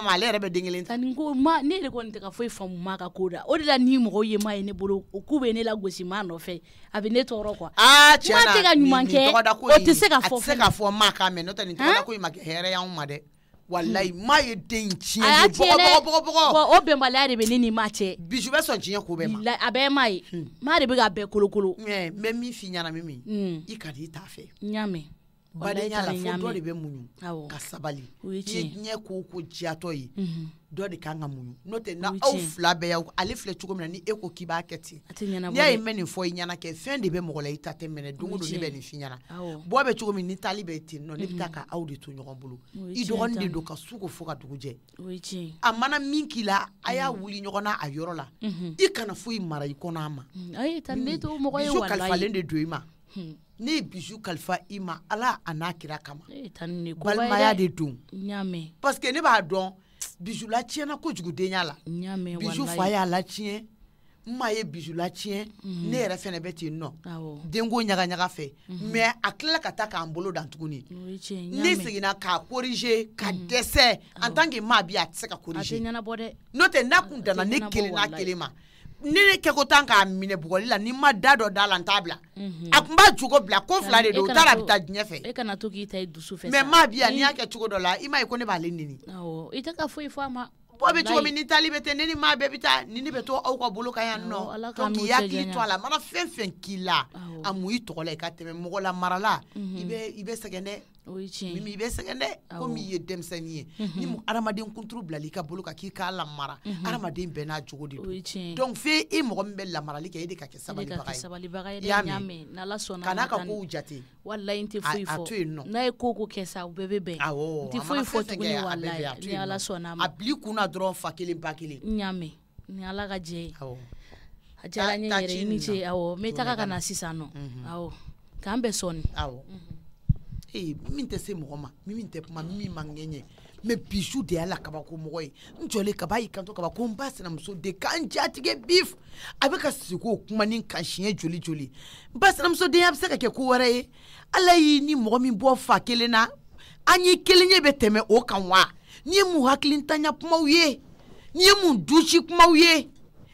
ma ma ale yɛrɛ bɛ den kelen ta nin ko ma ne yɛrɛ kɔni tɛ ka foyi faamu ma ka ko da o de la ni mɔgɔw ye ma ye ne bolo o k'u bɛ ne la ma nɔfɛ a bɛ ne tɔɔrɔ quoi aa tiɲɛ na ma ɲuman kɛ o tɛ se ka fɔ a ka fɔ ma k'a mɛn n'o tɛ nin tɔgɔda in ma kɛ hɛrɛ y'anw ma dɛ walayi ma ye den tiɲɛ a y'a tiɲɛ dɛ bɔgɔbɔgɔ o bɛnbaliya de bɛ ne ni ma cɛ bisu bɛ sɔn tiɲɛ ko bɛɛ ma a bɛɛ ma ye ma de bɛ ka bɛɛ kolokolo mɛ n bɛ min f'i ɲɛna min i ka di i t'a fɛ n y'a mɛn badenya mhm. mhm. la fo dɔ de bɛ muɲu mhm. ka sabali i ye ko ko jiyatɔ ye dɔ de kan ka muɲu n'o tɛ na aw fila bɛɛ y'aw ale filɛ cogo min na ni e ko k'i b'a kɛ ten n'i y'a ye n nin fɔ i ɲɛna kɛ fɛn de bɛ mɔgɔ la i ta tɛ mɛnɛ don o don ne bɛ nin f'i ɲɛna bɔ bɛ cogo min ni taali bɛ ten nɔ ne bɛ taa ka aw de to ɲɔgɔn bolo i dɔgɔnin de don ka su ko fo ka dugu jɛ a mana min k'i la a y'a wuli ɲɔgɔn na a yɔrɔ la i kana foyi mara i kɔnɔ a ma mm. kalifalen de don i ma Hmm. ne ye bisu kalifa i ma ala a n'a kira kama eh, balimaya de don parseke ne b'a dɔn bisula tiɲɛna kojugu denya la bisu fa y'a la tiɲɛ n ma ye bisula tiɲɛ hmm. ne yɛrɛ fɛnɛ bɛ ten nɔ denko ɲagaɲaga fɛ hmm. mɛ a tilala ka taa k'an bolo dan tuguni ne seginna k'a korije ka dɛsɛ an tan ke maa bi a tɛ se ka korije n'o tɛ n'a kun danna ne kelen n'a kelen ma ne ne kɛ ko tan k'a minɛ bugɔli la ni ma da dɔ da la n t'a bila mhm. a kun b'a jogo bila ko fila de don o t'a a bɛ taa diɲɛ fɛ e kana to k'i mɛ maa bi yan n'i y'a kɛ cogo dɔ la i m'a ye ko ne b'ale neni i tɛ ka foyi fɔ bɔ bɛ cogo min ni tali bɛ tɛ ne ni maa bɛɛ bɛ taa ni ne bɛ to aw ka bolo kan yan nɔ donc i hakili to a la mana fɛn fɛn k'i la a mun i tɔgɔ la i ka tɛmɛ mɔgɔ la marala i bɛ i bɛ sɛgɛn dɛ mimi i bɛ sɛgɛn dɛ komi ye denmisɛnnin ye ni adamaden kunturu bilali ka bolo kan k'i k'a lamara adamaden bɛɛ n'a jogo de don f'e i mɔgɔ min bɛ lamarali kɛ e de ka kɛ e sabalibaga ye i ka kow jate a to yen nɔ bil'i kun na dɔrɔn fa kelen ba kelen a diyara yɛrɛ ni ce awɔ n bɛ taga ka na sisan nɔ awɔ k'an bɛn sɔɔni awɔ hey, eh, min tɛ se mɔgɔ ma min tɛ kuma min ma ŋɛɲɛ mɛ bisu de y'a la kabako mɔgɔ ye n jɔlen kaba y'i kanto kaba ko n ba sinamuso de k'an jatigɛ bif a bɛ ka sigi kuma ni kan siɲɛ joli joli n ba sinamusodenya bɛ se ka kɛ ko wɛrɛ ye ala y'i ni mɔgɔ min bɔ fa kelen na an y'i kelen ye bɛ tɛmɛ o kan wa ni ye mun hakilitanya kumaw ye ni ye mun dusi kumaw ye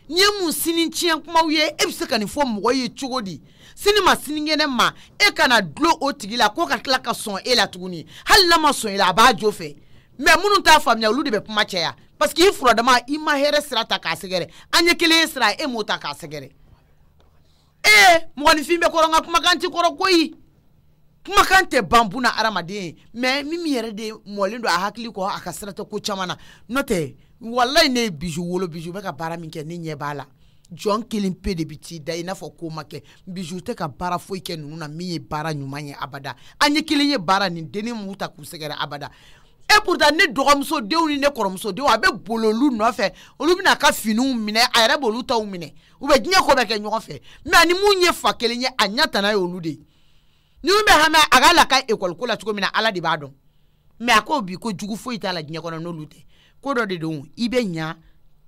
ni ye mun sini tiɲɛ kumaw ye e bɛ se ka nin fɔ mɔgɔ ye cogo di sini ma sinikɛnɛ ma e kana dulo o tigi la ko ka tila ka sɔn e la tuguni hali n'a ma sɔn e la a b'a jo fɛ mɛ minnu t'a faamuya olu de bɛ kuma caya parce que i furadama i ma hɛrɛ sira ta k'a sɛgɛrɛ an ɲɛ kelen sira e m'o ta k'a sɛgɛrɛ ee mɔgɔninfin bɛ kɔrɔ nka kumakan ti kɔrɔ koyi kumakan tɛ ban buna adamaden ye mɛ min min yɛrɛ de mɔlen don a hakili kɔ a ka sira tɛ ko caman na n'o tɛ walayi ne ye biju wolo biju bɛ ka baara min kɛ ne ɲɛ b'a la jɔn kelen pe de bi t'i da i n'a fɔ ko ma kɛ bijou tɛ ka baara foyi kɛ ninnu na min ye baara ɲuman ye abada an ye kelen ye baara nin dennin m'u ta k'u sɛgɛrɛ abada e pourtant ne dɔgɔmuso denw ni ne kɔrɔmuso denw a bɛ boli olu nɔfɛ olu bɛna a ka finiw minɛ a yɛrɛ b'olu taw minɛ u bɛ diɲɛ ko bɛɛ kɛ ɲɔgɔn fɛ mɛ ani mun ye fa kelen ye a ɲɛ tana ye olu de ye ni min bɛ hami a k'a la ka ekɔliko la cogo min na ala de b'a dɔn mɛ a ko bi ko jugu foyi t'a la diɲɛ kɔnɔ n'olu tɛ ko dɔ de don i bɛ ɲa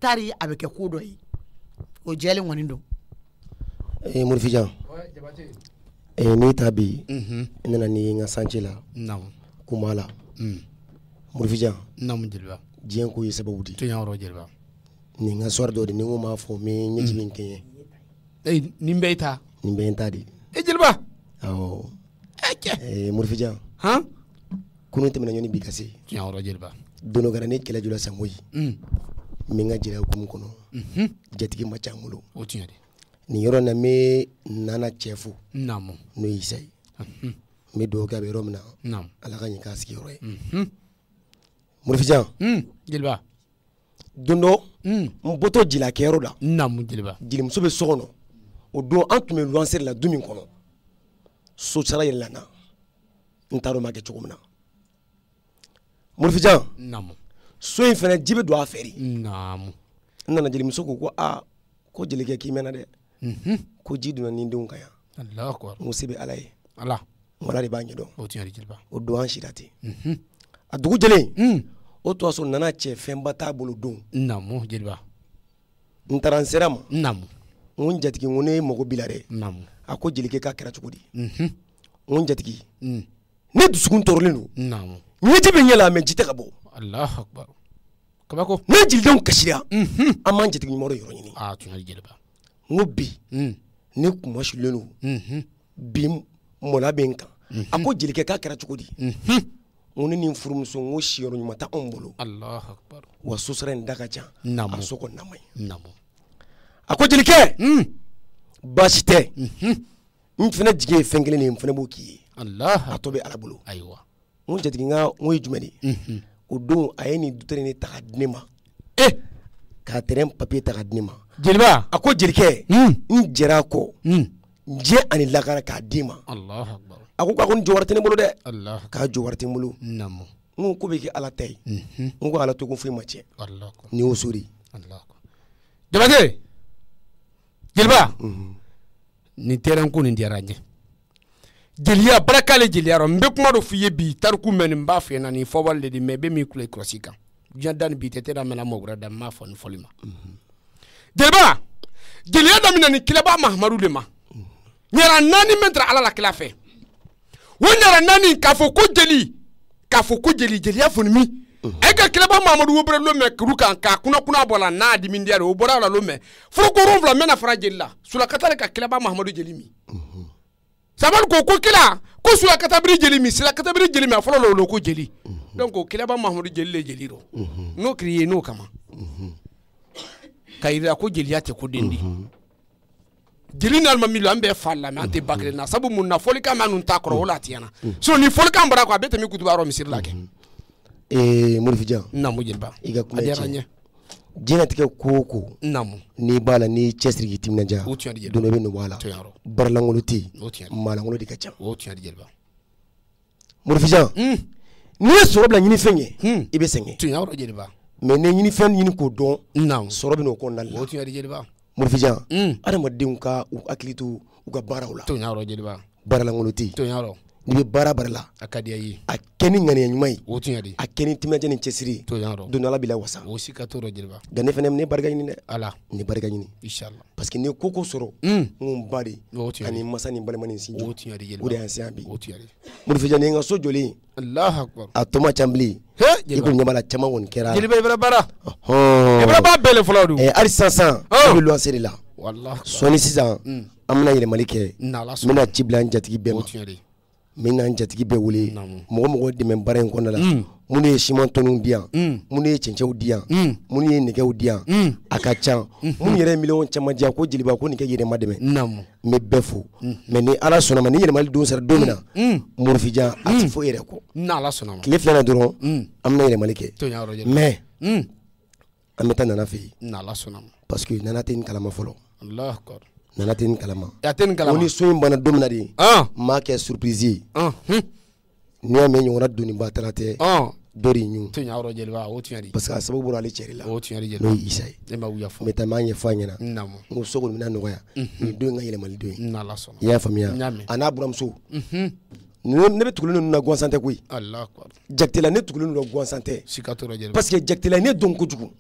tari a bɛ kɛ ko dɔ ye o jɛlen kɔni don. ee murufijan ee n'i ta bi n nana ni n ka sanci la kuma la murufijan diɲɛ ko ye sababu di nin ka sɔri dɔ de ni n ko m'a fɔ mɛ n ɲɛji bɛ n kɛɲɛ. nin bɛɛ ta. nin bɛɛ ta de. e jeliba. awɔ ee eh, murufijan. han. kunun tɛmɛna ɲɔni bi ka se. tiɲɛ yɔrɔ jeliba. don dɔ ne kɛlɛ jɔra sango ye. Mm n bɛ n ka jeliya hukumu kɔnɔ mhm. jatigi ma ca n bolo nin yɔrɔ na n nana cɛ fo n'o ye isa ye n bɛ dugawu kɛ a bɛ yɔrɔ min na ala ka ɲɛ k'a sigiyɔrɔ ye murufijan jeliba don dɔ n bɔtɔ jelakɛyɔrɔ la jelimuso bɛ so kɔnɔ o don an tun bɛ luwanse la du min kɔnɔ so sara yɛlɛla n na n t'a dɔn n b'a kɛ cogo min na murufijan so in fɛnɛ ji bɛ don a fɛ de n nana jelimuso ko ko a ko jelikɛ k'i mɛnna dɛ ko ji donna ni denw kan yan ko se bɛ ala ye wala de b'a ɲɛdɔn o don an sira ten a dugu jɛlen o tun y'a sɔrɔ nana cɛ fɛnba t'a bolo don n taara n sera ma n ko n jatigi ko ne mago b'i la dɛ a ko jelikɛ k'a kɛra cogo di n ko n jatigi ne dusukun tɔɔrɔlen don ɲɛji bɛ ɲɛ la mɛ ji tɛ ka bɔ allahu akbar kabako ne jelidenw kasira an m'an jatigiɲumanrɔ yɔrɔ ɲini a tun y'a jeliba n ko bi hmm. ne kumasilen do bi mɔla bɛ n kan a ko jelikɛ k'a kɛra cogo di n ne ni n furumuso n ko siyɔrɔ ɲuman tɛ anw bolo allahu akbar wa sosara in da ka ca a sogo nama ye a ko jelikɛ hmm. baasi tɛ n fana jigi ye fɛn kelen de ye n fana b'o k'i ye a tɔ bɛ ala bolo ayiwa n ko jatigi n ka n ko ye jumɛn de ye o don a ye nin dutere ne ta di ne ma e k'a tɛrɛn papiye ta ka di ne ma jeliba a ko jelikɛ hmm. n jɛra a kɔ hmm. n jɛ ani lagara k'a d'i ma a ko a ko nin jɔ wari tɛ ne bolo dɛ k'a jɔ wari tɛ n bolo n ko ko bɛ kɛ ala ta ye mhm. n ko ala to foyi ma tiɲɛ nin y'o so de ye jabate jeliba mhm. nin tɛrɛn ko nin diyara n ye jeliya barakale jeliyarɔ n be kuma dɔ f'i ye bi tariku mɛn nin b'a fɛ na nin fɔbali le di mɛ i be min kula i kɔrɔsi kan diɲɛ da ni bi tɛ tɛ da mɛna mɔgɔra da n m'a fɔ ni fɔli ma jeliba jeliya daminɛ ni kilaba mahamadu le ma ɲara naani min tara ala la kila fɛ o ɲara naani k'a fɔ ko jeli k'a fɔ ko jeli jeliya foni mi. e ka kilaba mahamadu wo bɛrɛ lo mɛ kuru kan k'a kuna kuna bɔ la n'a dimi diya de o bɔra la lo mɛ foroko wolonfila mɛna fara jeli la sulakata le ka kilaba mahamadu jeli min sabali ko ko kila ko sula katabiri jeli min sila katabiri jeli min a fɔlɔ lolo ko jeli mhm. donc o kilaba mahamudu jeli le jeli do mhm. n'o kiri ye n'o kama mhm. ka yirira ko jeliya tɛ ko den di jeli n'alima min an bɛɛ fa lamɛn an tɛ ba kelen na sabu mun na fɔlikan bɛ an t'a kɔrɔ o la a tiyana sinon ni fɔlikan bɔra a kɔ a bɛ tɛmɛ kutuba yɔrɔ misiri la kɛ. ee morifijan. naamu jeliba a diyara n ye diɲɛlatigɛ hmm. hmm. ko o ko n'i b'a la n'i cɛsiri k'i timinadiya don dɔ i bɛ nɔ bɔ a la baaralankolon tɛ yen maalankolon de ka ca murufijan n'i ye sɔrɔ bila ɲinifɛn ye i bɛ sɛgɛn mɛ n'i ɲinifɛn ɲini k'o dɔn sɔrɔ bɛ n'o kɔnɔna la murufijan adamadenw ka u hakili to u ka baaraw la baaralankolon tɛ yen n'i bɛ baara baara la a ka di ye a kɛ ni ŋaniya ɲuman o tun y'a ye de a kɛ ni chesiri to yaro don ala bila wasa o si ka t'o la jeliba nka ne fana ne ala ni barga ɲini inshallah parce que ni koko soro mm n bari y'a ani masa ni balima ni sinji o tun ye y'a o de y'an se bi o tun ye de murufijan so jɔlen akbar a tɔ ma ca bilen i ko ɲɛbala caman kɔni bara jeliba i fana baara ɔhɔn i b'a bele le fɔlɔ don ɛɛ eh, hali oh. sisan sisan i bɛ la sisan an bɛna yɛlɛmali kɛ n bɛna chiblan bila n jatigi n bɛ n'an jatigi bɛɛ wele mɔgɔ mɔgɔ dɛmɛ baara in kɔnɔna la minnu mm. ye siman tɔnniw di yan mm. ye cɛncɛnw di yan mm. ye nɛgɛw di a ka ca minnu mm-hmm. yɛrɛ miliyɔn caman ko jeliba ko nin yɛrɛma dɛmɛ n bɛ bɛɛ fo mɛ ni ala sɔnna ni yɛlɛmali don sera don min na morifijan a tɛ fɔ yɛrɛ kɔ tile filanan dɔrɔn an bɛna yɛlɛmali kɛ mɛ an bɛ taa nana fɛ yen parce que nana tɛ nin kalama fɔlɔ nana tɛ nin kalama e a tɛ nin kalama o ni so in banna don min na de n m'a kɛ surprise ye n'i y'a mɛn ɲɔgɔnna doniba taara tɛ dɔ de ɲun tun parce que a sababu bɔra ale cɛ de la n'o ye isa ye ne ma wuya fɔ n bɛ taa n b'a ɲɛfɔ a ɲɛna n ko so kɔni bɛna nɔgɔya nin don in ka yɛlɛmali don ye i y'a faamuya a n'a buramuso ne bɛ tugulen ninnu na gansan tɛ koyi jakitela ne tugulen ninnu na gansan tɛ parce que jakitela ne don kojugu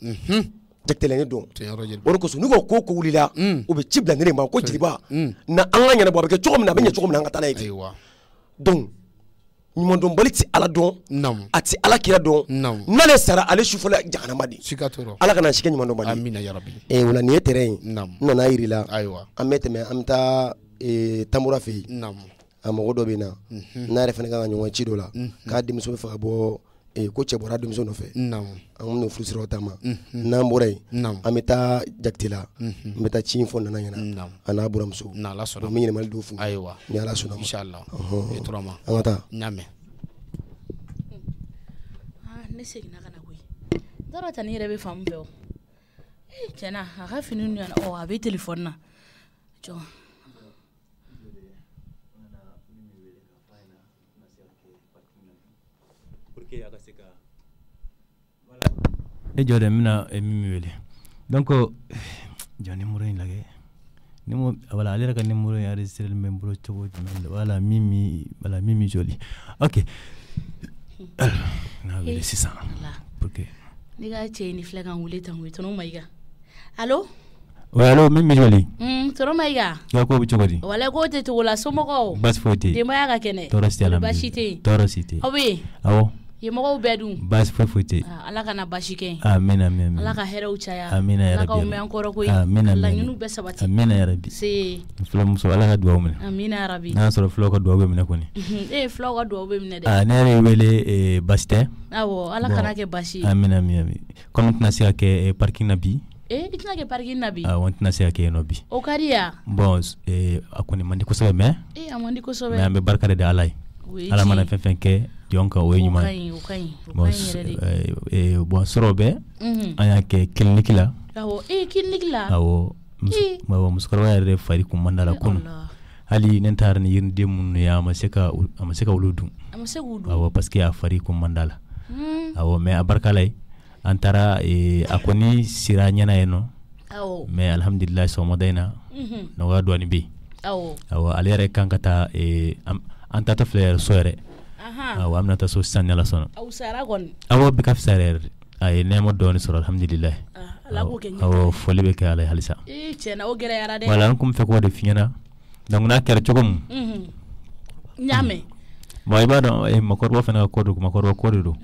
jatɛlɛni don o de kosɔn n'u ka ko ko wulila mm. u bɛ ci bila ne de ma ko jeliba mm. na an ka ɲɛnabɔ a bɛ kɛ cogo min na a bɛ ɲɛ mm. cogo min na an ka taa n'a ye ten donc ɲumandɔnbali tɛ ala dɔn a tɛ ala kira dɔn n'ale sara ale su fɔlɔ jahanama de ala kana si kɛ ɲumandɔnbali ye o la nin ye tɛrɛn ye n nana yiri la an bɛ tɛmɛ an bɛ taa e, tanbura fɛ yen a mago dɔ bɛ na n'a yɛrɛ fana ka kan ka ɲɔgɔn ci dɔ la k'a denmuso bɛ fɛ ka bɔ ko cɛbɔra denmuso nɔfɛ an bɛna furu siraw ta ma n'an bɔra yen an bɛ taa jakitela n bɛ taa ci fɔ nana ɲɛna a n'a buramuso an bɛ yɛlɛmali don fo ni ala sɔnna ma an ka taa ne seginna ka eh, na koyi dɔrɔ tani yɛrɛ bɛ fan bɛɛ o tiɲɛna a ka fini ɲana ɔ a bɛ telefɔni na jɔn e jode mina e eh, bɛna min wele donc jɔ nimoro ni lagɛ nimoro wala ale yɛrɛ ka nimoro in enregistré bɛ n bolo wala mimi wala mimi joli ok n'a wele eh, sisan pour que. diga che ni fila ka n wele tan o ye tɔnɔ mayiga allo. walo min bɛ joli. Mm, tɔrɔ ma i ka. nka k'o bɛ cogo di. wala k'o tɛ cogo la somɔgɔw. Bas foyi tɛ yen. denbaya ka kɛnɛ. tɔɔrɔ si t'a la. baasi tɛ yen. tɔɔrɔ si tɛ yen. aw bɛ yemɔgɔw bɛɛ dun baasi foyi foyi tɛ ala kana basi kɛ amina amina ala ka hɛrɛw caya amina yɛrɛ bi ala mɛn kɔrɔ ko ye amina laɲiniw bɛɛ sabati amina yɛrɛ bi se fulamuso ala ka duwawu minɛ amina yɛrɛ bi n'a sɔrɔ fulaw ka duwawu bɛ minɛ kɔni mhm. ee eh, fulaw ka duwawu bɛ minɛ dɛ ah, ne yɛrɛ ye wele eh, basi tɛ awɔ ala kana kɛ basi ye amina amina kɔmi tɛna se ka kɛ eh, parking na bi eh i e tɛna kɛ parking na bi awɔ ah, n tɛna se ka kɛ yen nɔ bi o ka di ya bon a kɔni man di kosɛbɛ mais ee a man di kosɛbɛ mais an bɛ barika de da ala ye ala mana fɛn fɛn kɛ donc bon ye euh, euh, euh, be ye bɔn sɔrɔ bɛ an y'a kɛ kiliniki la e e. awɔ musokɔrɔba yɛrɛ fari kun manda la hali nen taara ni yiriden minnu ye a ma se ka olu dun awɔ parce que a fari kun mandala awo mhm. awɔ mais a barika la ye an taara ee, a kɔni sira ɲɛna yen nɔ mais alhamdulilayi sɔgɔmada in na mhm. nɔgɔya dɔɔni bɛ yen awɔ ale yɛrɛ kan ka taa ee, an taatɔ filɛ so yɛrɛ awɔ an bɛna taa so sisan ni ala sɔnna aw sara kɔni awɔ bi ka fisa yɛrɛ yɛrɛ a ye nɛɛma dɔɔni sɔrɔ alhamdulilahi awɔ ah, bɛ kɛ ala ye e halisa wala an kun bɛ fɛ k'o de f'i donc n'a kɛra cogo min b'a maibada eh, makorba fana ko do makorba ko do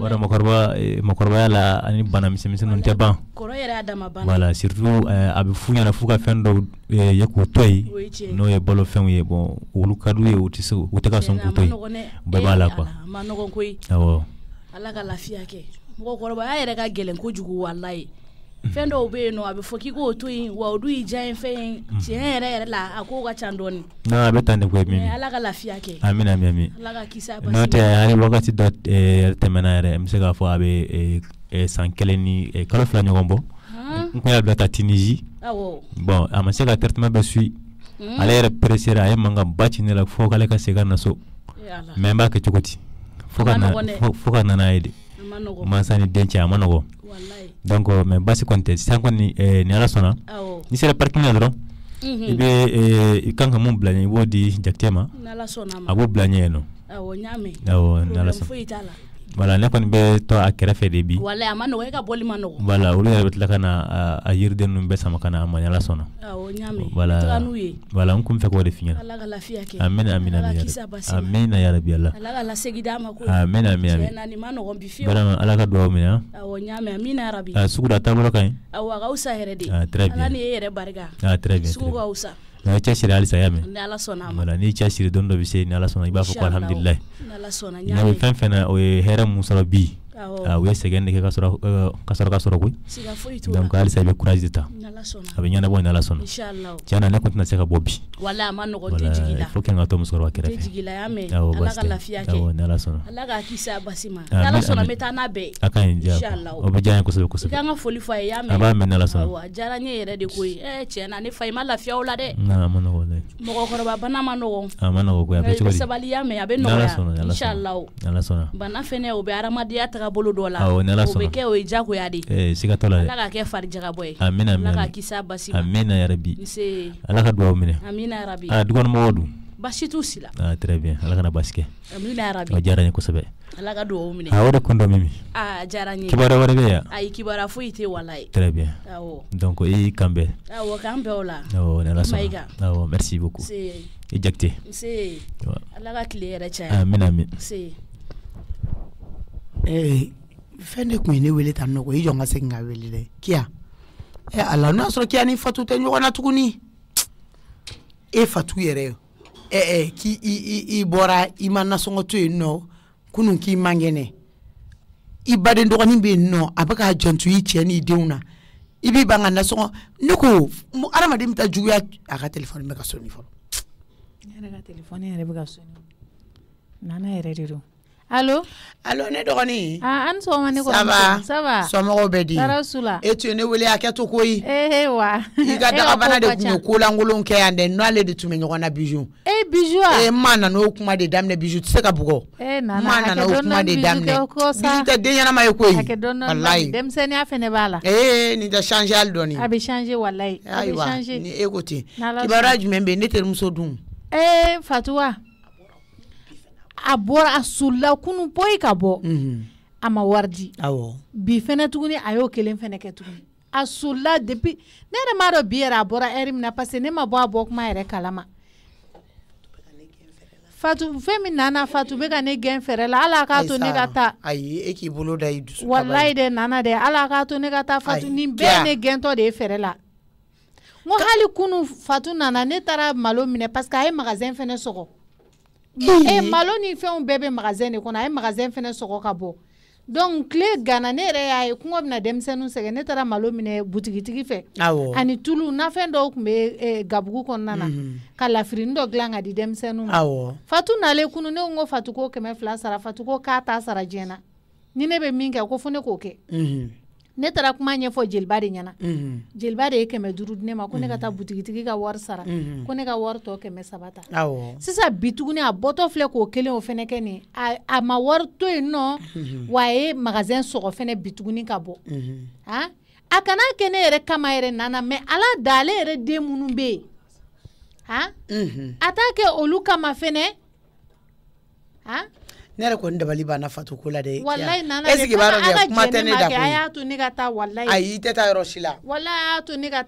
wala makorba eh, makorba la ani bana misɛmisɛn nun tɛ ban kɔrɔ yɛrɛ a dama bana voilà surtout eh, a bɛ f'u ɲɛna f'u ka fɛn dɔw ye k'u to yen n'o ye balofɛnw ye bon olu ka d'u ye u tɛ se u tɛ ka sɔn k'u to yen bɛɛ b'a la quoi a ma nɔgɔn koyi awɔ ala ka lafiya kɛ mɔgɔkɔrɔbaya yɛrɛ ka gɛlɛn kojugu walayi fɛn dɔw bɛ yen nɔ a bɛ fɔ k'i k'o to yen wa o dun y'i diya ye fɛn ye tiɲɛ yɛrɛ yɛrɛ la a k'o ka ca dɔɔni. non a bɛ tan de koyi Mimi. Eh, ala ka lafiya kɛ. amina Mimi. ala ka kisa a basi ma. n'o tɛ hali wagati dɔ yɛrɛ eh, tɛmɛna yɛrɛ n bɛ se k'a fɔ a bɛ eh, san kelen ni kalo fila ɲɔgɔn bɔ. n kun y'a bila ka Tinizi. awɔ. Ah, bon a ma se ka traitement bɛɛ suit. Hmm? ale yɛrɛ peresera a ye mankan ba ci ne la fo k'ale ka segin ka na so. mais n b'a kɛ cogo di. fo ka na fo ka na n'a ye de. mansa ni den cɛ a ma nɔgɔn. walayi donc euh, mais basi kɔni tɛ sisan kɔni ni ala oh. Euh, n'i sera parking na dɔrɔn i et i kan ka mun bila ɲɛ i b'o di jakite ma ah, a b'o bila ɲɛ yen nɔ awɔ n ala sɔnna Voilà, ne kɔni bɛ to a kɛrɛfɛ de bi. Walayi ka Voilà olu yɛrɛ bɛ tila ka na a yiriden ninnu bɛɛ sama ka na a ma ni Ala sɔnna. Awɔ n y'a Voilà n tun bɛ fɛ k'o de f'i ɲɛna. Ala ka lafiya kɛ. Amina amina a basi ma. yarabi Ala. ma Ala ka duwawu minɛ an. Awɔ y'a taabolo ka ɲi? E a Très bien Ala ni e Très bien na i cɛsiri halisa ya mɛn wala n'i cɛsiri don dɔ bɛ se ni ala sɔnna i b'a fɔ ko alihamdulilayi n'a fɛn fɛn na o ye hɛrɛ mun sɔrɔ bi wiyo segendeke kasoro kasoro koy donc halisa i be eh, courage de ta a be ɲana bɔ ni ala sɔnna tiɲana ne kun tɛna se ka bɔ bi il faut ke n ka to musokɔrɔba kɛrɛfɛ ni ala sɔnna a ka ɲi diya o be diya ɲɛ kosɛbɛ kosɛbɛ a b'a mɛn ni ala sɔnna mɔgɔkɔrɔba bana ma nɔgɔn a ma nɔgɔn koyi a bɛ cogo di sabali ya mɛn a bɛ nɔgɔya inshallah bana fɛnɛ o bɛ adamadenya taga tagabolo dɔ la o bɛ eh, kɛ o ye diyagoya de kɛ farijakabɔ ye amina amina alaka ka kisi a basi amina amina a dukɔnɔmɔgɔw basi t'u ah, ah très bien ala kana basi ke amina yarabi o diyara ah, o de kondo dɔ mimi a diyara n très bien donc e i kambe kan bɛn awɔ o la merci beaucoup i jakite amina amina fɛn de tun ye ne wele tan nɔgɔ i jɔ n ka segin ka wele dɛ kiya ɛ eh, ala n'o y'a sɔrɔ kiya ni fatu tɛ ɲɔgɔn na tuguni e fatu yɛrɛ ɛ ɛ k'i i i i bɔra i ma nasɔngɔ to yen nɔ kunun k'i man kɛnɛ i baden dɔgɔnin bɛ yen nɔ a bɛ k'a janto i cɛ n'i denw na i b'i ban ka nasɔngɔ ne ko adamaden bɛ taa juguya a ka telefɔni bɛ ka sɔnni fɔlɔ. ne yɛrɛ ka telefɔni yɛrɛ bɛ ka sɔnni nana yɛrɛ de don. Allô Allô ne dɔgɔnin ah an sɔgɔma ne kɔni ça va ça va somɔgɔw bɛ di tara su la e tun ye ne wele hakɛ to eh ee wa i da dagabana de ko la kolankolon ke ande no ale de tun bɛ ɲɔgɔn na biju e biju wa ma nana o kuma de damne bijou tɛ se ka bugɔ ee nana ma nana o kuma de daminɛ biju tɛ den ɲɛnama ye koyi hakɛ dɔɔni walayi denmisɛnninya fɛnɛ b'a la Eh, eh nin tɛ changer hali dɔɔni a bɛ changer walayi a bɛ changer ni e ko ten kibaruya jumɛn bɛ ne terimuso dun Eh fatuwa ah a bɔra a sulila kunu boyi ka bɔ a ma wari di bi fɛnɛ tuguni a y'o kelen fɛnɛ kɛ tuguni a sulila depuis ne yɛrɛ m'a dɔn bi yɛrɛ a bɔra ɛri min na parce que ne ma bɔ a bɔ kuma yɛrɛ kalama fatu fɛn min nana fatu bɛ ka ne gɛn fɛrɛ la ala k'a to ne ka taa ayi e dɛ nana dɛ ala k'a to ne ka taa fatu nin bɛɛ ne gɛntɔ de ye fɛrɛ la n ko hali kunu fatu nana ne taara malo minɛ parce que a ye magasin fɛnɛ sɔgɔ e eh, malo ni fɛnw bɛɛ bɛ magazɛn de kɔnɔ a ye magazɛn fɛnɛ sɔgɔ ka bɔ donc tile gana ne yɛrɛ y'a ye kungɔ bena denmisɛnu sɛgɛ ne tara malo minɛ butigitigi fɛ ani tulu nafɛn dɔw kun be gabugu kɔnɔna ka lafirini dɔ gilan ka di denmisɛnu ma fatu nale kunu ne ko fatu ko kɛmɛ fila sara fatuko k'a t'a sara jiɲɛna ni ne be min kɛ ko fɔ ne k'o kɛ ne tara kuma ɲɛfɔ jeliba de ɲɛna jeliba de ye kɛmɛ duuru di ne ma ko ne ka taa butigitigi ka wari sara ko ne ka wari tɔ kɛmɛ saba ta sisan bi tuguni a bɔtɔ filɛ k'o kelen o fɛnɛ kɛ nin a ma wari to yen nɔ wa a ye magazɛn sɔgɔ fɛnɛ bituguni ka bɔ a kana kɛ ne yɛrɛ kama yɛrɛ nana mɛ ala da ale yɛrɛ den minnu be yen a t'a kɛ olu kama fɛnɛ ne yɛrɛ kɔni dabali banna fato ko la dɛ walayi b'a dɔn kuma tɛ ne da koyi a y'a to ne ka taa walayi ayi i tɛ taa yɔrɔ si la a y'a to ne ka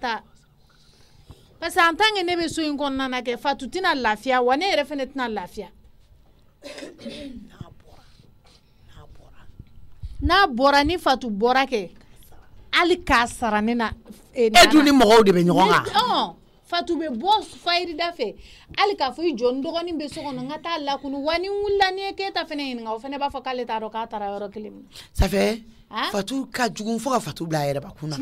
parce que en tant que ne bɛ so in kɔnɔna na kɛ fatu tɛna lafiya wa ne yɛrɛ fana tɛna lafiya n'a bɔra ni fatu bɔra kɛ hali k'a sara ne na eh, e dun ni mɔgɔw de bɛ ɲɔgɔn kan fatume bɔ fayirida fɛ hali k'a fɔ i jɔ n dɔgɔnin bɛ so kɔnɔ n ka taa lakunu wa ni wulila n'i ye keyita fɛnɛ ɲininka o fɛnɛ b'a fɔ k'ale t'a dɔn k'a taara yɔrɔ kelen min safɛ fatu ka jugun fɔ ka fatu bila a yɛrɛ kun na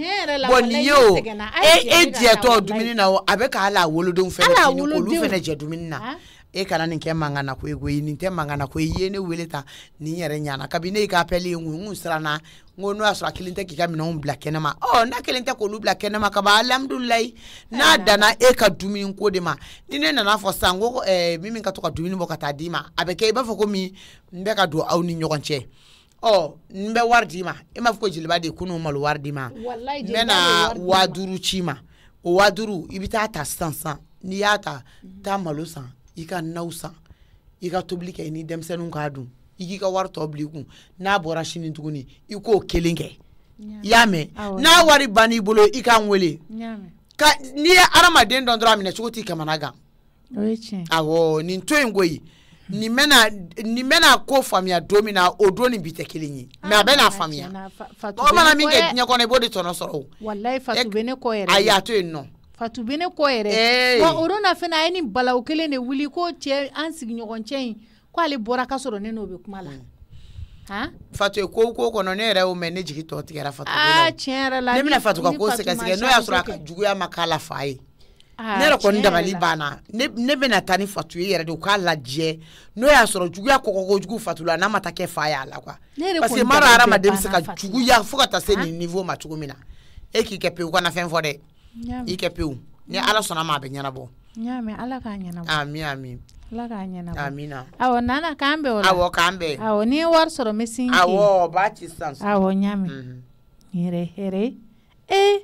bɔn nin ye o e, e jɛtɔ dumuni na o a bɛ k'a la wolodenw fɛnɛ fini k'olu fɛnɛ jɛ dumuni na e kana nin kɛ mangana ko ye koyi nin tɛ mangana ko ye i ye ne wele tan nin yɛrɛ ɲana kabi ne ka appel n kun siranna n ko n'o y'a sɔrɔ a kelen tɛ k'i ka minɛnw bila kɛnɛma ɔ n'a kelen tɛ k'olu bila kɛnɛma kaban alihamudulilayi n'a danna e ka e e dumuni ko eh, de ma ni ne nana fɔ sisan ko ɛɛ min ka to ka dumuni bɔ ka taa d'i ma a bɛ kɛ i b'a fɔ komi n bɛ ka don aw ni ɲɔgɔn cɛ ɔ n bɛ wari d'i ma e m'a fɔ ko jeliba de ko malo wari d'i ma n bɛ na wa duuru ci ma o wa duuru i bɛ taa ta sisan sisan n'i y'a ta taa malo san i ka naw san i ka tobili kɛ i ni k'a dun i k'i ka wari tɔ bila kun n'a bɔra sini tuguni i k'o kelen kɛ y'a mɛn n'a wari bann'i bolo i k'an wele ka n'i ye adamaden dɔn dɔrɔn a minɛ cogo t'i kamana gan awɔ nin to yen koyi nin bɛna nin bɛna ko faamuya don min na o don ni bi tɛ kelen ye mɛ a ah, bɛna faamuya mɔgɔ mana min kɛ diɲɛ kɔnɔ i b'o de tɔnɔ sɔrɔ o walayi fatu bɛ ne kɔ yɛrɛ ayi a to yen nɔ fatu bene ko yɛrɛ hey. wa orona fɛnɛ a ye nin balaw kelen de wuli ko cɛ an sigiɲɔgɔn cɛ in ko ale bɔra ka sɔrɔ hmm. e ne ah, n'o be ah, kuma la mm. fatu ye ko ko kɔnɔ ne yɛrɛ o mɛn ne jigi tɔ tigɛra fatu tiɲɛ yɛrɛ la ne bena fatu ka ko sɛgɛsɛgɛ n'o y'a sɔrɔ a ka juguya ma k'a la fa ye ne yɛrɛ kɔni dabali banna ne bena ta ni fatu ye yɛrɛ de u k'a lajɛ n'o y'a sɔrɔ juguya kɔkɔkojugu fatu la n'a ma ta kɛ fa y'a la kuwa parseke mara hadamaden be se ka juguya fɔɔ ka ta se ni niveau ma cogo min na e k'i kɛ pewu kana fɛn fɔ dɛ i kɛ pewu ni ala sɔnna ma a bɛ ɲɛnabɔ ala k'a ɲɛnabɔ ami ami ala k'a ɲɛnabɔ amina awɔ nana k'an bɛn o la awɔ k'an bɛn awɔ ni ye wari sɔrɔ n bɛ sin k'i awɔ b'a ci sisan awɔ ɲaami yɛrɛ yɛrɛ ee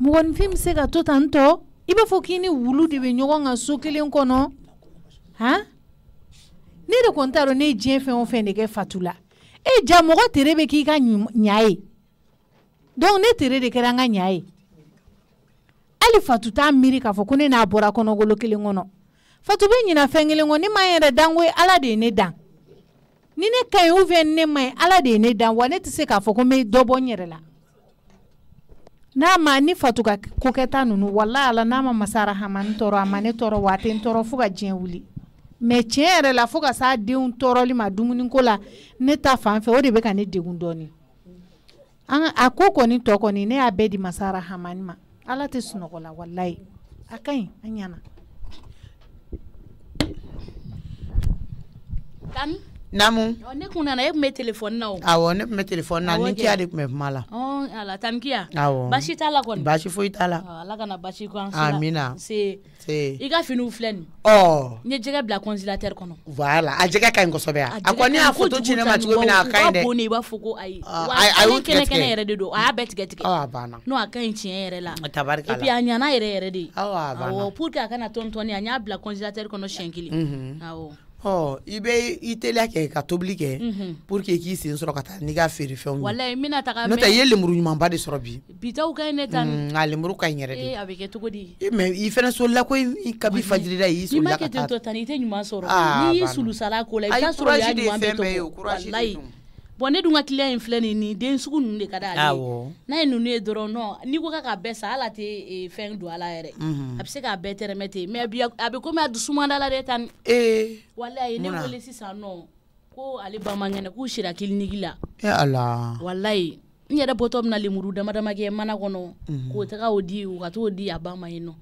mɔgɔninfin mhm. e, bɛ se ka tota to tan tɔ i b'a fɔ k'i ni wulu de bɛ ɲɔgɔn kan so kelen kɔnɔ han ne de kɔni t'a dɔn ne ye diɲɛ fɛn o fɛn de kɛ fatu la e ja mɔgɔ tere bɛ k'i ka ɲa ye donc ne tere de kɛra an ka ɲa ye hali fatu t'a miiri k'a fɔ ko ne n'a bɔra kɔnɔgolo kelen kɔnɔ fatu bɛ ɲina fɛn kelen kɔ ne ma n yɛrɛ danko ye ala de ye ne dan ni ne ka ɲi ubiyɛn ni ne ma ɲi ala de ye ne dan wa ne tɛ se k'a fɔ ko n bɛ dɔ bɔ n yɛrɛ la n'a ma ni fatu ka kokɛta ninnu wala ala n'a ma masara hama n tɔɔrɔ a ma ne tɔɔrɔ wa a tɛ n tɔɔrɔ fo ka diɲɛ wuli mɛ tiɲɛ yɛrɛ la fo ka s'a denw tɔɔrɔli ma dumuniko la ne ta fan fɛ o de bɛ ka ne degun dɔɔni an a ko kɔni tɔ kɔni ne y'a bɛɛ di masara hamani ma Ala tɛ sunɔgɔla walayi a ka ɲi an ɲana Namu. Ne kun nana e kun bɛ telefɔni na o. Awɔ ne kun bɛ telefɔni na ni de kun bɛ kuma la. ala tani Awɔ. Basi t'a la kɔni. Basi foyi t'a la. Ala kana basi k'an si Amina. Se. Se. I ka finiw filɛ nin. Ɔɔ. N ye jɛgɛ bila congélateur kɔnɔ. Voilà a jɛgɛ ka ɲi kosɛbɛ a. A kɔni y'a photo ci ne ma cogo min na a ka ɲi dɛ. U ka bon de i b'a fɔ ko ayi. A ah, y'o tigɛ ah, tigɛ. kɛnɛ kɛnɛ yɛrɛ de don a ah, y'a bɛɛ tigɛ tigɛ. Awɔ a banna. N'o a ka ɲi tiɲɛ yɛrɛ la. Tabarikala. Et puis a ɲana yɛrɛ yɛrɛ de. Awɔ a banna. Awɔ oh, pour que a kana tɔni a y'a bila congélateur kɔnɔ siɲɛ kelen. ɔ i bɛ i teliya kɛ ka tobili kɛ pour que k'i sen sɔrɔ ka taa n'i ka feerefɛnw ye walayi n bɛna taga mɛ n'o tɛ i ye lemuru ɲumanba de sɔrɔ bi bitaw ka ɲi ne ta nin nka lemuru ka ɲi yɛrɛ de ee a bɛ kɛ cogo di e mɛ i fana solila ko i kabi fajirida y'i solila ka taa n'i ma kɛ ten tɔ tan i tɛ ɲuman sɔrɔ ah, n'i y'i sulusala a ko la i bɛ taa sɔrɔ i y'a ɲuman bɛ to walayi bɔn ne dun ka kiliya in filɛ nin nin den sugu ninnu de ka di ale ye n'a ye ninnu ye dɔrɔn nɔ n'i ko k'a ka bɛɛ sa ala tɛ fɛn don a la yɛrɛ a bɛ se k'a bɛɛ tɛrɛmɛ ten mɛ bi a bɛ komi a sumada la de tan ne wele sisan nɔ ko ale ba man kɛnɛ k'u sira kiliniki la walayi n yɛrɛ bɔtɔ bɛna lemuru dama mana kɔnɔ k'o taga o di u ka t'o di a ba ma yen nɔ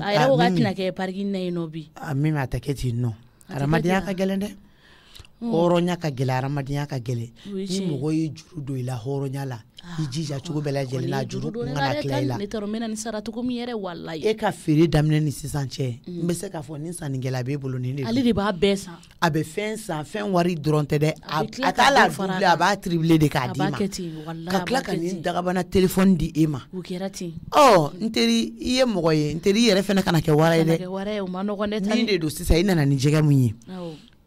a yɛrɛ ko k'a kɛ pariki na yen nɔ bi a min a tɛ kɛ ten nɔ adamadenya ka gɛlɛn dɛ Mm. hɔrɔnya ka gɛlɛ hadamadenya ka gɛlɛ ni mɔgɔ ye juru do i la hɔrɔnya ah. la i jija cogo bɛɛ lajɛlen na juru kun kana tila i la e ka feere daminɛ ni sisan cɛ n mm. bɛ se k'a fɔ ni sannikɛla b'e bolo nin de ale de b'a bɛɛ san a bɛ fɛn san fɛn wari dɔrɔn tɛ dɛ a t'a la a b'a tiribile de k'a d'i ma ka tila ka nin dagabana telefɔni di e ma ɔ n teri i ye mɔgɔ ye n teri i yɛrɛ fana kana kɛ wara ye dɛ min de don sisan i nana ni jɛgɛ min ye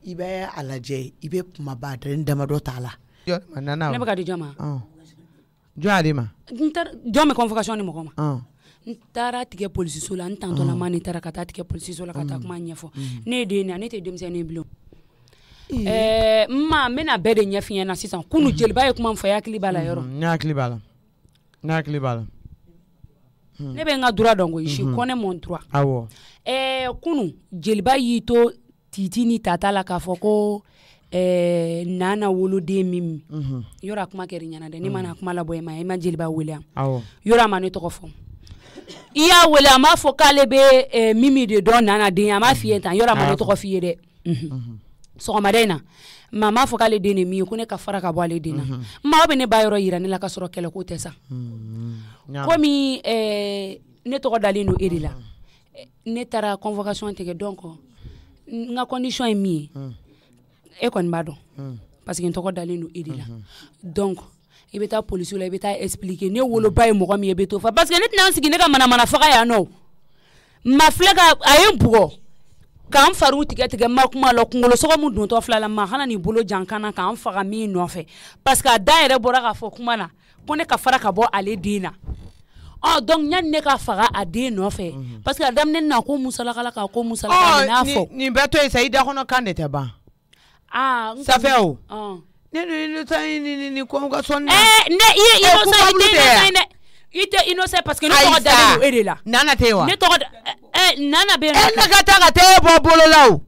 i bɛ a lajɛ i bɛ kumaba dani damadɔ t'a la ne bɛ ka di jɔn ah. ma jɔn ale ma jɔn bɛ convocation ni mɔgɔ ma ah. n taara tigɛ polisiso la n ah. tantɔlama ni taara ka taa tigɛ polisiso la ka taa mm. kuma ɲɛfɔ mm. ne ye den eh, na ne tɛ denmisɛnnin bilen ma n bɛna bɛɛ de ɲɛfiɲɛ na sisan kunu mm. jeliba ye kuma fɔ hakili mm-hmm. eh, b'a la yɔrɔ ne hakili b'a la ne hakili b'a la ne bɛ n ka dura dɔn ko isi kɔnɛ mɔn tura awɔ kunu jeliba y'i to titi ni tata la k'a fɔ ko eh, nana woloden min mm -hmm. yɔrɔ a kuma kɛri ɲana dɛ ni mhm. mana kuma labɔ i ma i ma jeliba wele yɔrɔ a ma ne tɔgɔ fɔ i y'a wele a m'a fɔ k'ale be eh, mimi de dɔn nana den a m'a fiye mhm. tan yɔrɔ a ma ne tɔgɔ f'i ye dɛ sɔgɔmada in na ma m'a fɔ k'ale den de min ye ko ne ka fara ka bɔ ale den na mm -hmm. ma ne ba yɔrɔ yira ne la ka sɔrɔ kɛlɛko tɛ sa mhm. komi eh, ne tɔgɔ dalen don e de la ne taara convocation tigɛ donc n ka condition ye min ye e kɔni b'a dɔn parce que n tɔgɔ dalen don e de la donc i bɛ taa polisiw la i bɛ taa expliquer ne woloba ye mɔgɔ min ye i bɛ t'o fɔ parce que ne tɛna n sigi ne ka manamana faga yan nɔ ma filɛ ka a ye n bugɔ k'an fariw tigɛ tigɛ ma kuma la kunkolo sɔgɔmu dontɔ fila la ma kana nin bolo jan kan na k'an faga min nɔfɛ parce que a da yɛrɛ bɔra k'a fɔ kuma na ko ne ka fara ka bɔ ale den na ɔ ah, dɔnku yanni ne ka faga a den nɔfɛ mhm. parce que a daminɛ na ko musalakala ka ko musalakala ah, n'a fɔ nin bɛɛ to yen sa i da kɔnɔ kan de tɛ ban safɛ ah, o ne ni sa ni ni communication na ɛɛ eh, ne i ye i ko sa i tɛ i dɛ i tɛ innocent parce que ne tɔgɔ dalen don e de la nana tɛ yen wa ne tɔgɔ ɛ eh, eh, nana bɛ yen nɔ e ne ka taa ka taa e bɔ bolo la o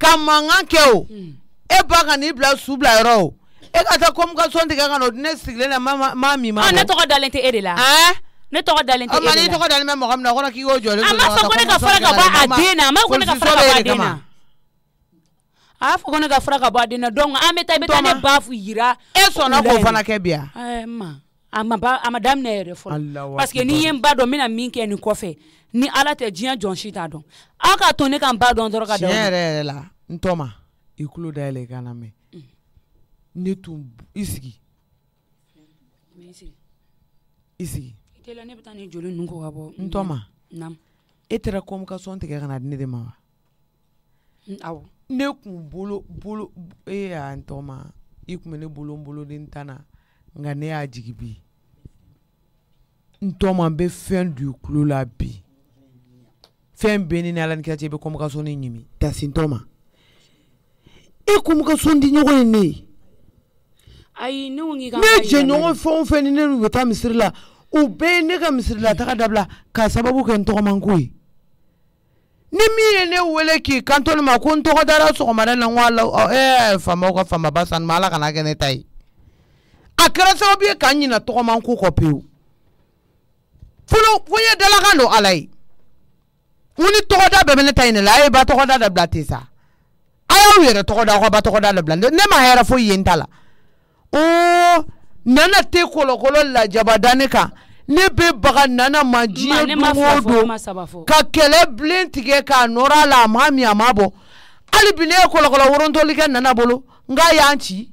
ka mankan kɛ o hmm. e ba ka n'i bila su bila yɔrɔ o e ka taa communication tigɛ ka na o di ne sigilen na ma ma min ma bɔ ne tɔgɔ dalen tɛ e de la. ne tɔgɔ dalen tɛ e de la ɔ nka n'i tɔgɔ dalen bɛ mɔgɔ min na o kɔrɔ k'i y'o jɔlen to a ma fɔ ko ne ka fura ka bɔ a den na a ma fɔ ko ne ka fura ka bɔ a den na a y'a fɔ ko ne ka fura ka bɔ a den na donc an bɛ taa i bɛ taa ne ba yira e sɔnna k'o fana kɛ bi wa ɛɛ eh, ma a ma ba a ma daminɛ yɛrɛ fɔlɔ parce que n'i ye n ba dɔn n bɛna min kɛ nin kɔfɛ ni ala tɛ diɲɛ jɔn si t'a dɔn aw k'a to ne ka n ba dɔn dɔrɔn ka da o ma tiɲɛ yɛrɛ yɛrɛ la n tɔma i tulo dayɛlɛ i ka na mɛn ne tun i sigi i sigi teliya ne bɛ taa ni joli ninnu kɔ ka bɔ n tɔ ma naam e taara communication tigɛ ka na di ne de ma wa awɔ ne kun bolo bolo e y'a n tɔ ma i kun bɛ ne bolo n boloden tan na nka ne y'a jigi bi n tɔ ma n bɛ fɛn don i tulo la bi fɛn bɛɛ ni ni ala ni kira cɛ i bɛ communication ni ɲimi tasi e n tɔ ma e communication di ɲɔgɔn ye ne ye ayi ne ko k'i ka ne jɛɲɔgɔn fɛn o fɛn ni ne n'u bɛ taa misiri la u bɛɛ ye ne ka misirilataga dabila k'a sababu kɛ n tɔgɔmanko ye ni min ye ne wele k'i kanto ne ma ko n tɔgɔ dara sɔgɔmada na n ko ala ɛɛ faamaw ka faamaba sanuma ala kana kɛ ne ta ye a kɛra sababu ye k'an ɲina tɔgɔmanko kɔ pewu fɔlɔ fo n ye dalakan don ala ye n ni tɔgɔda bɛɛ bɛ ne ta in la a ye ba tɔgɔda dabila ten sa a y'aw yɛrɛ tɔgɔda aw ka ba tɔgɔda dabila ne ma hɛrɛ foyi ye n ta la ooo nana te kolokolo lajaba da ne kan. ne be baga nana ma diɲɛ don o don ka kɛlɛ bilen tigɛ k'a nɔrɔ a la a ma min a ma bɔ hali bi ne ye kɔlɔkɔlɔ worontolikɛ nana bolo nk'a y'an ci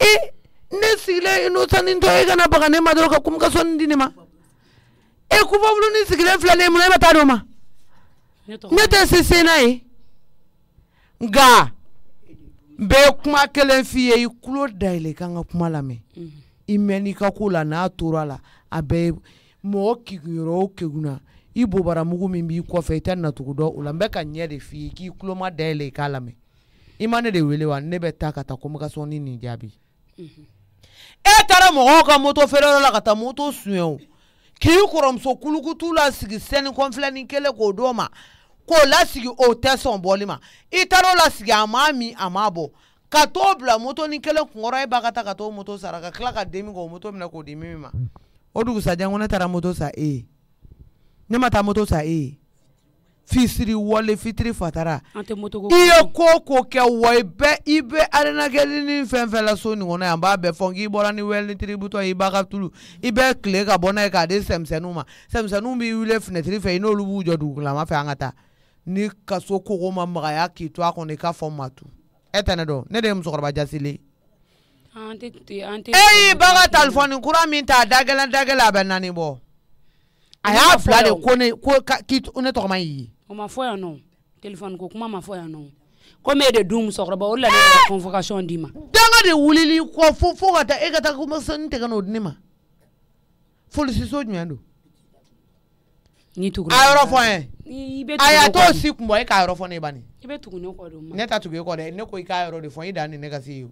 e ne sigilen inosanitɔ e kana baga ne ma dɔrɔn ka kumu ka sɔnni di ne ma e kubabulu ni sigilen filɛ ne mun na e ma taa dɔ ma ne tɛ se sen na ye nka n bɛ kuma kelen f'i ye i tulo dayɛlɛ i kan ka kuma lamɛn. Mm -hmm. i mɛn'i ka ko la n'a tora la a bɛɛ ye mɔgɔ kegunyɔrɔ o kegunna i bobaramugu min b'i kɔfɛ i tɛ natugu dɔ o la n bɛ ka ɲɛ de f'i ye k'i tuloma dayɛlɛ i k'a lamɛn i ma ne de wele wa ne bɛ taa ka taa communication ni nin jaabi mhm. e taara mɔgɔw ka moto feereyɔrɔ la ka taa moto suɲɛ o k'i kɔrɔmuso kulukutu lasigi sɛni kɔnfilɛni kelen k'o d'o ma k'o lasigi o tɛ sɔn bɔli ma i taara o lasigi a m'a min a m'a bɔ ka t'o bila moto ni kelen kunkɔrɔ e ba ka taa ka t'o moto sara ka tila ka dimi k'o moto minɛ k'o di min ma o dugusajɛ ko ne taara moto sa e ye ne ma taa moto sa e ye fisiri wale fitiri fatara i ye ko ko kɛ wa i bɛ i bɛ arenakɛli ni fɛn fɛn la so nin kɔnɔ yan n b'a bɛɛ fɔ k'i bɔra ni wɛlitiri butɔ ye i b'a ka tulu i bɛ tile ka bɔ n'a ye k'a di sɛmisɛnninw ma sɛmisɛnninw b'i wele finɛtiri fɛ i n'olu b'u jɔ dugulama fɛ an ka taa ni kaso koko ma magaya k'i to a kɔnɔ i k'a fɔ matu e tɛnɛ don ne de ye musokɔrɔba jasili e y'i ba ka talifɔni kura min ta dagɛlɛn dagɛlɛn a bɛ naani bɔ a y'a fila de ko ne ko k'i ne tɔgɔ ma y'i ye. o ma fɔ yan nɔ telefɔni ko kuma ma fɔ yan nɔ komi e de dun musokɔrɔba o de la ne yɛrɛ convocation d'i ma. danga de wulili kɔ fo fo ka taa e ka taa ko tɛgɛ n'o di ne ma folisiso jumɛn don. ni tugura a yɔrɔ fɔ n ye a y'a to si kun bɔ e k'a yɔrɔ fɔ ne ye bani. i bɛ tugu ne kɔ de ma. ne ta tugu e kɔ dɛ ne ko i k'a yɔrɔ de fɔ i dan ni ne ka se yen.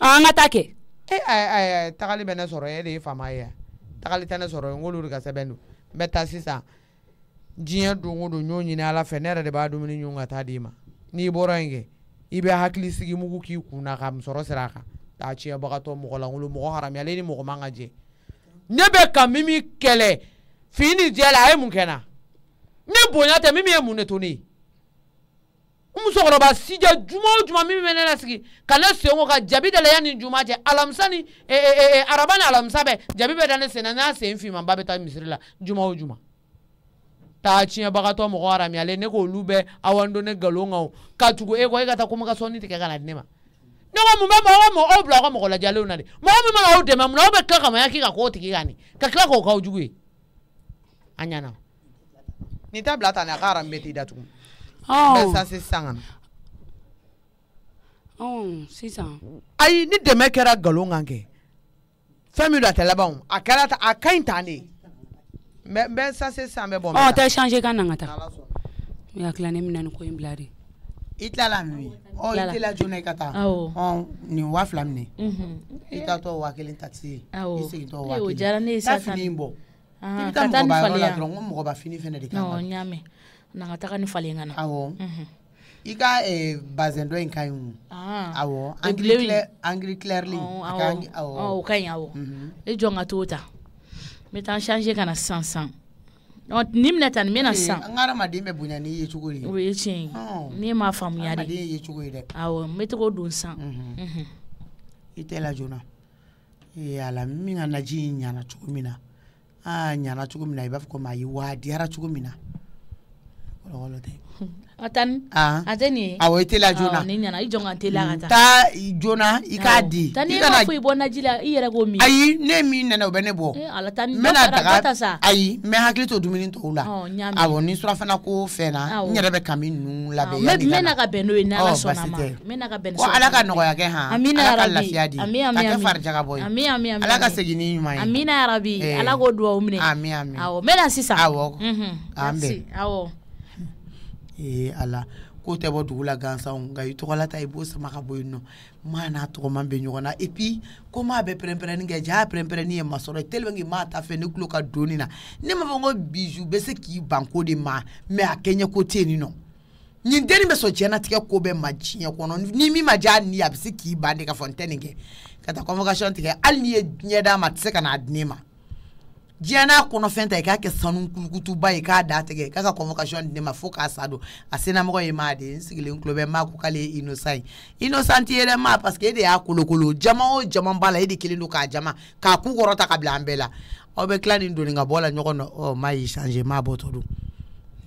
an e, e e ka taa kɛ. e ayi ayi tagali bɛ ne sɔrɔ e de ye faama ye yan tagali tɛ ne sɔrɔ yen n k'olu de ka sɛbɛn don n bɛ taa sisan diɲɛ don o don n y'o ɲini ala fɛ ne yɛrɛ de b'a dumuni ɲun ka taa d'i ma n'i bɔra yen kɛ i bɛ hakili sigi mugu k'i kun na ka musɔrɔ siri a kan k'a tiɲɛbagatɔ mɔgɔ lankolon mɔgɔ haramuyalen ni mɔgɔ man ka jɛ ne bɛ ka min min kɛlɛ fini jɛ la a ye mun kɛ n na ne bonya tɛ min min ye mun de to ne ye. n musokɔrɔba sijɛ juma o juma min bɛ ne lasigi ka ne sen ko ka jabi da la yanni juma cɛ alamisa ni eh, eh, e, e, araba ni alamisa bɛ jabi bɛ da ne sen na n'a sen finma ba bɛ taa misiri la juma o juma taa tiɲɛbagatɔ mɔgɔ haramuyalen ne k'olu bɛɛ awan ne nkalon kan o ka tugu e kɔ e ka taa komakasɔni tigɛ ka na di ne ma ne ko mun bɛ mɔgɔ mɔgɔ aw bila aw ka mɔgɔ lajɛlenw na de mɔgɔ min mana aw dɛmɛ mun na aw bɛ tila kamaya k'i kan k'o tigi kan de ka tila k'o k'aw jugu ye a ɲɛna. nin ta bila tan nin a ka aramu bɛ t'i da bɛsa se sanga sisan ayi ni dɛmɛ kɛra nkalon kan kɛ fɛn min don a tɛ laban a kɛra ta a oh, ka ɲi tan de mɛ n bɛ sase san bɛ bɔ n bɛ taa ɔ tɛ changer ka na ka taa n y'a tila ne bɛna nin ko in bila de. i tilala min ɔ i tila joona i ka taa ɔ nin waa fila minɛ i taatɔ waa kelen takisi ye i segintɔ waa kelen taa fini bɔ i bɛ taa mɔgɔba yɔrɔ la dɔrɔn n ko mɔgɔba fini fana de ka don. na ka taga ni falen ka na awɔ i ka bazɛn dɔ in ka change ka na sisan ni minɛ ta nin bɛna an ka bɛ bonya n'i ye cogo ye o oh. ye tiɲɛ ye m'a faamuya de ye cogo ye dɛ awɔ n bɛ togo don sisan i tɛ la joona ala min ka naji ɲana cogo min na aa ah, ɲana cogo min na i b'a fɔ komi a ye wa diyara cogo min na tani a tɛ nin ye awɔ i tɛ la e joona e ni ɲana i jɔn ka n teliya ka taa taa joona i k'a di tani e ma fɔ i bɔ naji la i e yɛrɛ k'o min ayi ne min nana o bɛ ne bɔ eh, ala tani n bɛna daga ayi n bɛ hakili to dumuni tɔw la oh, awɔ ni surafana ko fɛn na n yɛrɛ bɛ kami ninnu labɛn yanni n ka na n bɛna ka bɛn n'o ye n'ala oh, sɔnna ma n bɛna ka bɛn n'o ye ala ka nɔgɔya kɛ han amina yarabi ala ka lafiya di ka kɛ farijaga bɔ ye ami ami ami ala ka segin ni ɲuman ye amina yarabi eh. ala k'o duwawu minɛ ami ami awɔ n bɛna sisan awɔ mhm. an bɛn awɔ E, a la ko tɛ bɔ dugu la gansanw nka i tɔgɔlata i e b'o sama ka bɔ yen nɔ maa n'a tɔgɔma bɛ ɲɔgɔn na et puis ko maa bɛ pɛrɛnpɛrɛnni kɛ jaa pɛrɛnpɛrɛnni ye masɔrɔ ye tellement que maa ta fɛ ne tulo ka don nin na ne m'a fɔ n ko bijou bɛ se k'i ban ko de ma mais a kɛɲɛ ko tɛ yen nɔ nin denni bɛ sɔn diɲɛnatigɛ ko bɛɛ ma diɲɛ kɔnɔ ni min ma diya ni a bɛ se k'i ban de k'a fɔ n tɛ nin kɛ ka taa convocation tigɛ hali n'i ye diɲɛ d'a ma a tɛ se ka n'a di ne ma diɲɛ n'a kɔnɔfɛn ta i e k'a kɛ sanu kulukutuba ye k'a da tigɛ e k'a ka convocation di ne ma fo k'a sa don a senamɔgɔ ye maa de ye n sigilen tulo bɛ maa ko k'ale ye innocent ye innocent t'i ye dɛ maa parce que e de y'a e kolokolo jama o jama b'a la e de kelen don k'a jama k'a ku kɔrɔta ka bila an bɛɛ la aw bɛ tila nin doni ka bɔ la ɲɔgɔn na ɔ maa y'i changer maa bɔtɔ don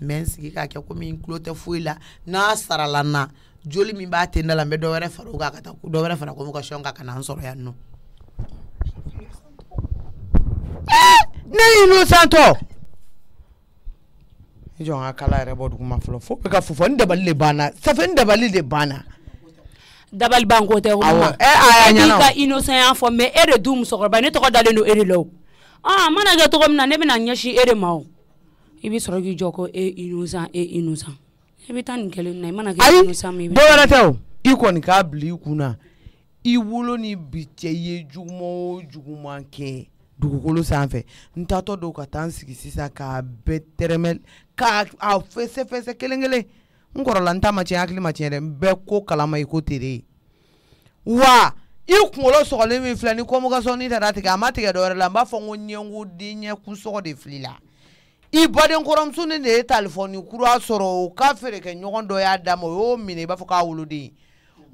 n bɛ n sigi k'a kɛ komi n tulo tɛ foyi la n'a sarala n na joli min b'a ten da la n bɛ dɔ wɛrɛ fara o kan ka taa dɔ wɛrɛ fara convocation kan ka na n sɔrɔ yan nɔ. ne ninnu santɔ i e jɔ n ka kala yɛrɛ bɔ duguma fɔlɔ fo bɛ ka fufɔ n dabali de banna safɛ n dabali de banna dabali ban ko tɛ o ma ɛ a y'a e ɲɛna o i ka innocent ya fɔ mɛ e de du musokɔrɔba ne tɔgɔ dalen don e de la o ɔn a mana kɛ cogo min na ne bɛna ɲɛsin e de ma o i bɛ sɔrɔ k'i jɔ ko e innocent e innocent i e bɛ taa nin kelen na i mana kɛ innocent min i bɛ ayi dɔwɛrɛ tɛ o i kɔni k'a bila i kun i wolo ni bi cɛ i ye juguman o juguman kɛ dugukolo sanfɛ n tatɔ dɔw ka taa n sigi sisan k'a bɛɛ tɛrɛmɛ k'a a fɛsɛfɛsɛ kelen kelen n kɔrɔla n ta ma tiɲɛ hakili ma tiɲɛ dɛ n bɛɛ ko kalama i ko tere ye wa i kunkolo sɔgɔlen min filɛ ni convocation n'i taara tigɛ a ma tigɛ dɔwɛrɛ la n b'a fɔ n ko ɲɛngo den ɲɛkun sɔgɔ de fili la i baden kɔrɔmusonin de ye talifɔni kura sɔrɔ o ka feerekɛ ɲɔgɔn dɔ y'a d'a ma o y'o minɛ i b'a fɔ k'a woloden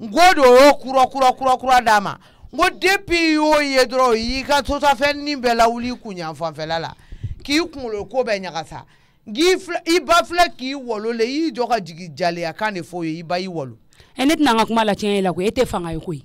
n ko de o y'o kura kura kura kura d'a ma n ko depi i y'o ye dɔrɔn y'i ka sosafɛnni tota bɛɛ lawuli kunyan fanfɛla la k'i kunkolo ko bɛɛ ɲagasa i ba filɛ k'i walo le y'i jɔ ka jigi jaliya kan de fɔ ye i ba i walo ɛ ne tɛna an ka kuma latiɲɛ ye la koyi e tɛ fanga ye koyi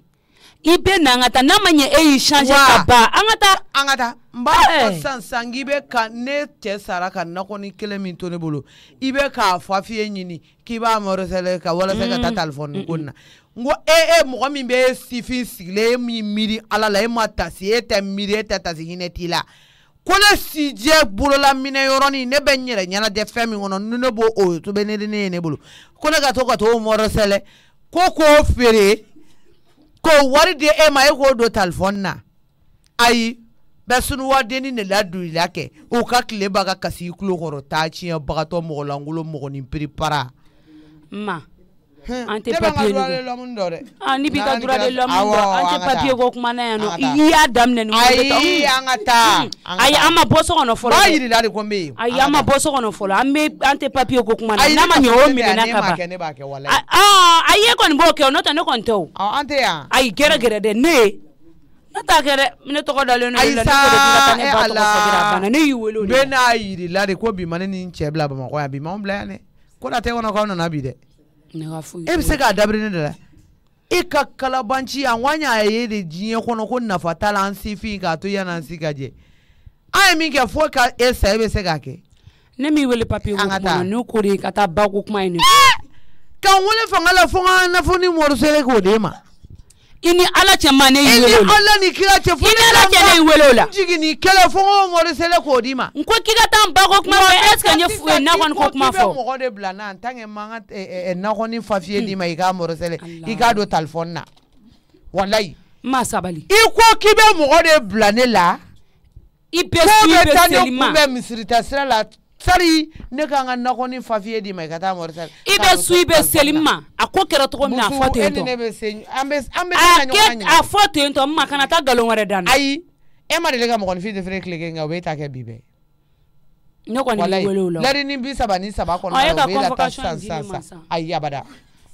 i bɛ na an ka taa n'a ma ɲɛ e y'i change ka ban an ka taa an ka taa n b'a fɔ sisan sisan k'i bɛ ka ne cɛ sara ka nakɔni kelen min to ne bolo i bɛ k'a fa fiye ɲini k'i b'a mɔrɔsɛlɛ ka walasa ka taa talifɔni ko in na n ko e eh, e eh, mɔgɔ min bɛ e sifin sigilen e min miiri ala la e ma tasi e tɛ miiri e tɛ tasi hinɛ t'i la ko ne sijɛ bololaminɛ yɔrɔnin ne bɛ n yɛrɛ ɲɛnajɛ fɛn min kɔnɔ ni ne b'o o ye tobeneden ye ne bolo ko ne ka to ka t'o mɔrɔsɛlɛ ko k'o feere k'o wari di e ma e k'o don talifɔni na ayi bɛɛ sunuwadennin de ladonila kɛ u ka tile b'a ka kasi i tulo kɔrɔ taa tiɲɛ bagatɔ mɔgɔlankolon mɔgɔnin piripara ma an tɛ papiye nugu n'i b'i ka droit de l'homme dɔn an tɛ papiye ko kuma na yan nɔ i y'a daminɛ nin kɔnɔ ayi an ka taa ayi an ma bɔ so kɔnɔ fɔlɔ b'a yir'i la de ko n bɛ yen ayi an ma bɔ so kɔnɔ fɔlɔ an bɛ an tɛ papiye ko kuma na n'a ma ɲɛ o minɛna ka ban ayi e kɔni b'o kɛ o n'o tɛ ne kɔni tɛ o an tɛ yan ayi gɛrɛ gɛrɛ dɛ ne ye ne t'a kɛ dɛ ne tɔgɔ dalen don ne la ne ko de ka taa ne ba tɔgɔ sɛbɛn a banna ne y'i wele o de la bɛɛ n'a yir'i de ko bi ma ne ni n cɛ bila bamakɔ yan bi ma n bila yan dɛ ko da tɛ kɔnɔ k'aw nana bi dɛ e bɛ se k'a dabiri ne de la e ka kalabanci a ŋa y'a ye de diɲɛ kɔnɔ ko nafa t'a la an sifin k'a to yanni si ka jɛ an ye min kɛ fo ka e sa e bɛ se k'a kɛ. ne m'i wele papiye ko kuma n'o ko de ka taa ba ko kuma in de fɔ. ka n wele fanga la fo n ka nafolo ni mɔri selen k'o d'e ma ini ala cɛ ma ne y'i wele o la i ni ala ni kira cɛ fo ne ka ma n jigin nin kɛlɛ fo n ko ŋɔri sɛlɛ k'o d'i ma. n ko k'i ka taa n ba ko kuma fɔ est ce que n ye nakɔni ko kuma fɔ. i ko k'i bɛ mɔgɔ de bila na en tant que n ma n nakɔni fa d'i ma i k'a ŋɔri sɛlɛ i k'a don telefɔni na walayi. n ma sabali. i ko k'i bɛ mɔgɔ de bila ne la. i bɛ si i bɛ seli ma k'o bɛ taa ne kunbɛn misiri ta sira la. sari ne ka n ka nakɔni fafiye d'i ma i ka taa moritani. i bɛ su i bɛ seli n ma a ko kɛra cogo min na a fɔ ten tɔ. bufu e ni ne bɛ se an bɛ an bɛ se ka ɲɔgɔn ɲɛ. a fɔ ten tɔ n ma kana taa nkalon wɛrɛ da n na. ayi e ma deli ka mɔgɔninfin defere tileke nka o b'e ta kɛ bi bɛɛ. ne kɔni bɛ wele o la. lɛri ni bi saba ni saba kɔnɔna na e o b'e la taa sisan sisan sisan ayi abada.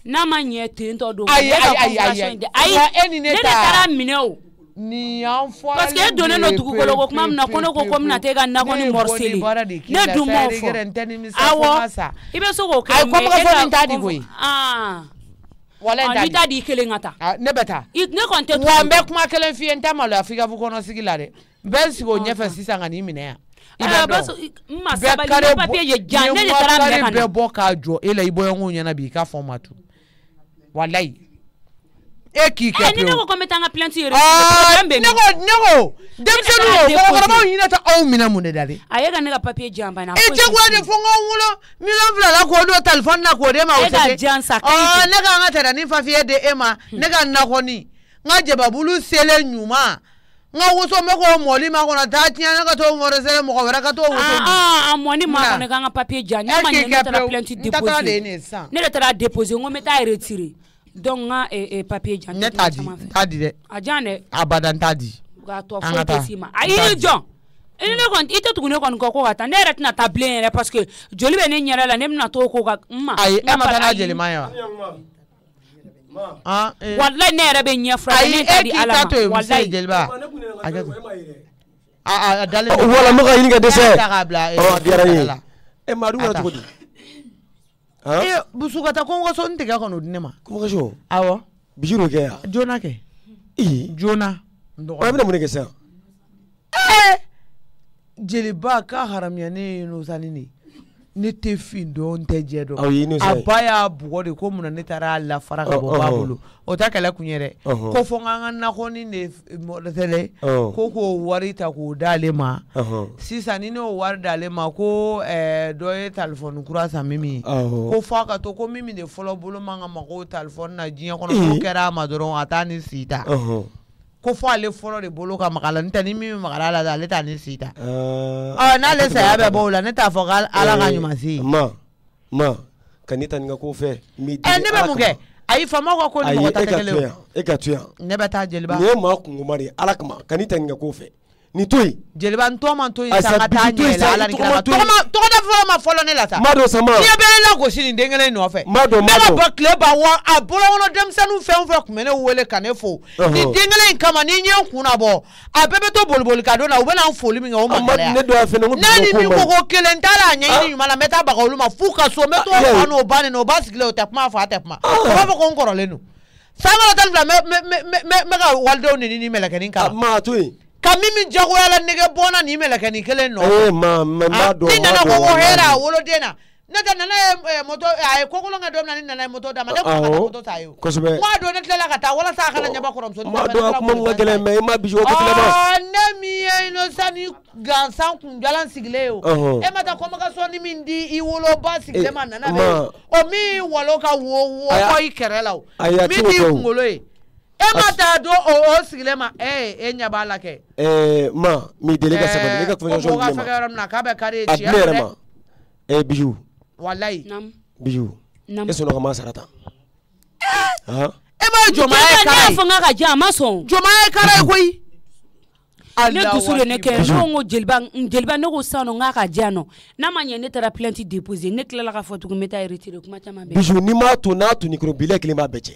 n'a ma ɲɛ ten tɔ don. ayi ayi ayi ayi ayi e ni ne ta. ne de taara minɛ o. parce que e donnen do dugukolo ko kuma min na ko ne ko ko mina taa e ka nakɔ ni mɔrisele ne dun m'o fɔ awɔ i bɛ se k'o kɛ mɛ e ka kɔmɔkɛfɔ nin t'a di koyi wala n t'a di n'i t'a di i kelen ka taa ne bɛ taa ne kɔni tɛ tugu wa n bɛ kuma kelen f'i ye n tɛ maloya f'i ka bɔ kɔnɔsigi la dɛ n bɛ n sigi o ɲɛfɛ sisan ka n'i minɛ yan. bɛɛ kari bɔ ne ma kari bɛɛ bɔ k'a jɔ e la i bɔɲɔgɔnw ɲɛna bi i k'a fɔ n ma tun walayi. e k'i kɛ pewu ne ko ko n bɛ taa n ka plainte yɛrɛ ne ko ne ko denmisɛnninw mɔgɔkɔrɔbaw ɲinɛ tɛ anw minɛ mun de la hmm. de. Ah, ah, ah, eh, a ye ka ne ka papier di yan bani. i jagoya de fo n ka n wolo miliyɔn fila la k'o don telefɔni na k'o d'e ma o tɛ se. e ka jan sa kan. ne ka n ka tɛrɛni papier di e ma ne ka nakɔni n ka jababulu selen ɲuman. n ka woso n bɛ k'o mɔli ma kɔnɔ taa tiɲɛ ne ka t'o mɔrɔ sɛnɛ mɔgɔ wɛrɛ ka t'o woso dun. a mɔni ma kɔnɔ k'an ka papier di yan ne ma ɲɛ ne taara plainte déposer ne taara déposer n ko n bɛ taa retirer. dɔnku n ka papiye jan ne t'a di t'a di dɛ a jan dɛ abada n t'a di k'a tɔ foyi tɛ s'i ma ayi i jɔ ni ne kɔni i tɛ tugu ne kɔni kɔ ko ka taa ne yɛrɛ tɛna taa bilen yɛrɛ parce que joli bɛ ah, eh. ne ɲɛda eh, la ne bɛna t'o ko ka n ma ayi e ma taa n'a jeli ma ye wa walayi ne yɛrɛ bɛ ɲɛ fura ayi e k'i ta to yen muso ye jeliba a kɛ ten oh, eh. a a dalen wala n bɛ ka ɲini ka dɛsɛ a diyara n ye ɛ maa dun kɛra cogo di. busukata kɔngɔso n tigɛ kɔni o di ne ma kɔngɔso awɔ bisi n'o kɛ yan joona kɛ joona dɔgɔ a bɛna mun de kɛ sisan jeliba ka haramuya ne ye n'o sanni de ye ne tɛ fin dɔn n tɛ jɛ dɔn a ba y'a bugɔ de ko muna ne taara a lafara ka bɔ ba bolo o ta kɛlɛ kun yɛ dɛ ko fɔ n ka ka nakɔni de mɔdɛsɛlɛ oh. ko k'o wari ta k'o d'ale ma uh-huh. sisan ni ne y'o wari d'ale ma ko ɛɛ eh, dɔ ye talifɔni kura san min ye ko f'a ka to ko min de fɔlɔ bolo man ka mago talifɔni na diɲɛ kɔnɔ n'o eh. kɛra a ma dɔrɔn a t'a ni si ta. Uh-huh. ko fɔ ale fɔlɔ de bolo ka maga la n'o tɛ ni min bɛ maga la la ale t'a ni si ta. ɔ n'ale saya bɛ bɔ o la ne t'a fɔ k'ala ka ɲuman se. ma ma ka n'i ta nin ka ko fɛ. ɛ ne bɛ mun kɛ ayi faamaw ka ko ni mɔgɔ ta e tɛ kelen ye. ayi e ka to yan e ka to yan. ne bɛ taa jeliba. nin ye maa kunko ma de ye ala kama ka n'i ta nin ka ko fɛ. nin to yen. jeliba n tɔgɔ ma to yen sa n ka taa ɲɛ la ala ah, ni kira tɔgɔ ma tɔgɔ da fɔlɔ ma fɔlɔ ne la sa. madɔ sama fiɲɛ bɛ ne lagosi nin den in nɔfɛ. madɔ madɔ ne ma bɔ tile ban wa a bɔlɔnkɔnɔ denmisɛnninw fɛn o fɛn tun bɛ ne wele ka ne fo. nin den in kama ni n ye n kun labɔ a bɛɛ bɛ ah, to boliboli ka don na u bɛ na n foli min kɛ o ma gɛlɛya. ne dɔw fɛnɛ ko n taara a la n bɛ taa baga olu ma n'o ba nin na o ba sigilen o tɛ kuma a fa a tɛ kuma. o b'a fɔ ko n kɔrɔlen ni ni mɛlɛkɛnin k'a la. kamimi min jagoyala nege bona nin kelen nɔ ni nana ko ko hɛra a woloden na nana ye eh, eh, moto a ah, ye eh, kokolon kɛ don min na ni nana ye moto d'a oh, ma ah, ne kuma moto ta ye kosɛbɛ m'a ne tilala ka taa walasa kana ɲɛbɔ kɔrɔmuso n m'a do a kuma min ka gɛlɛn mɛ i ma bisi o ko tilema ne min ye inosan ni gansan kunjalan sigilen o e ma taa kɔmakasɔni min di i woloba sigle ma nana o min walo ka wo wɔkɔ i kɛrɛ la o min t'i kunkolo ye e ma taa don e, e e, ma mi deli ka sabali ne ka conversation ma. o e sɔnna ka maa ka diya ma sɔn. jɔnmaya ne dusu de ne kɛ ne ko n jeliba ne ko sisan nɔ n k'a ka diya nɔ n'a ma ɲɛ ne taara plainte déposer ne tilala k'a fɔ tugun n bɛ taa retiré kuma caman bɛ. biju n'i m'a to n'a to n'i kɔrɔ bilɛ kelen b'a bɛɛ cɛ.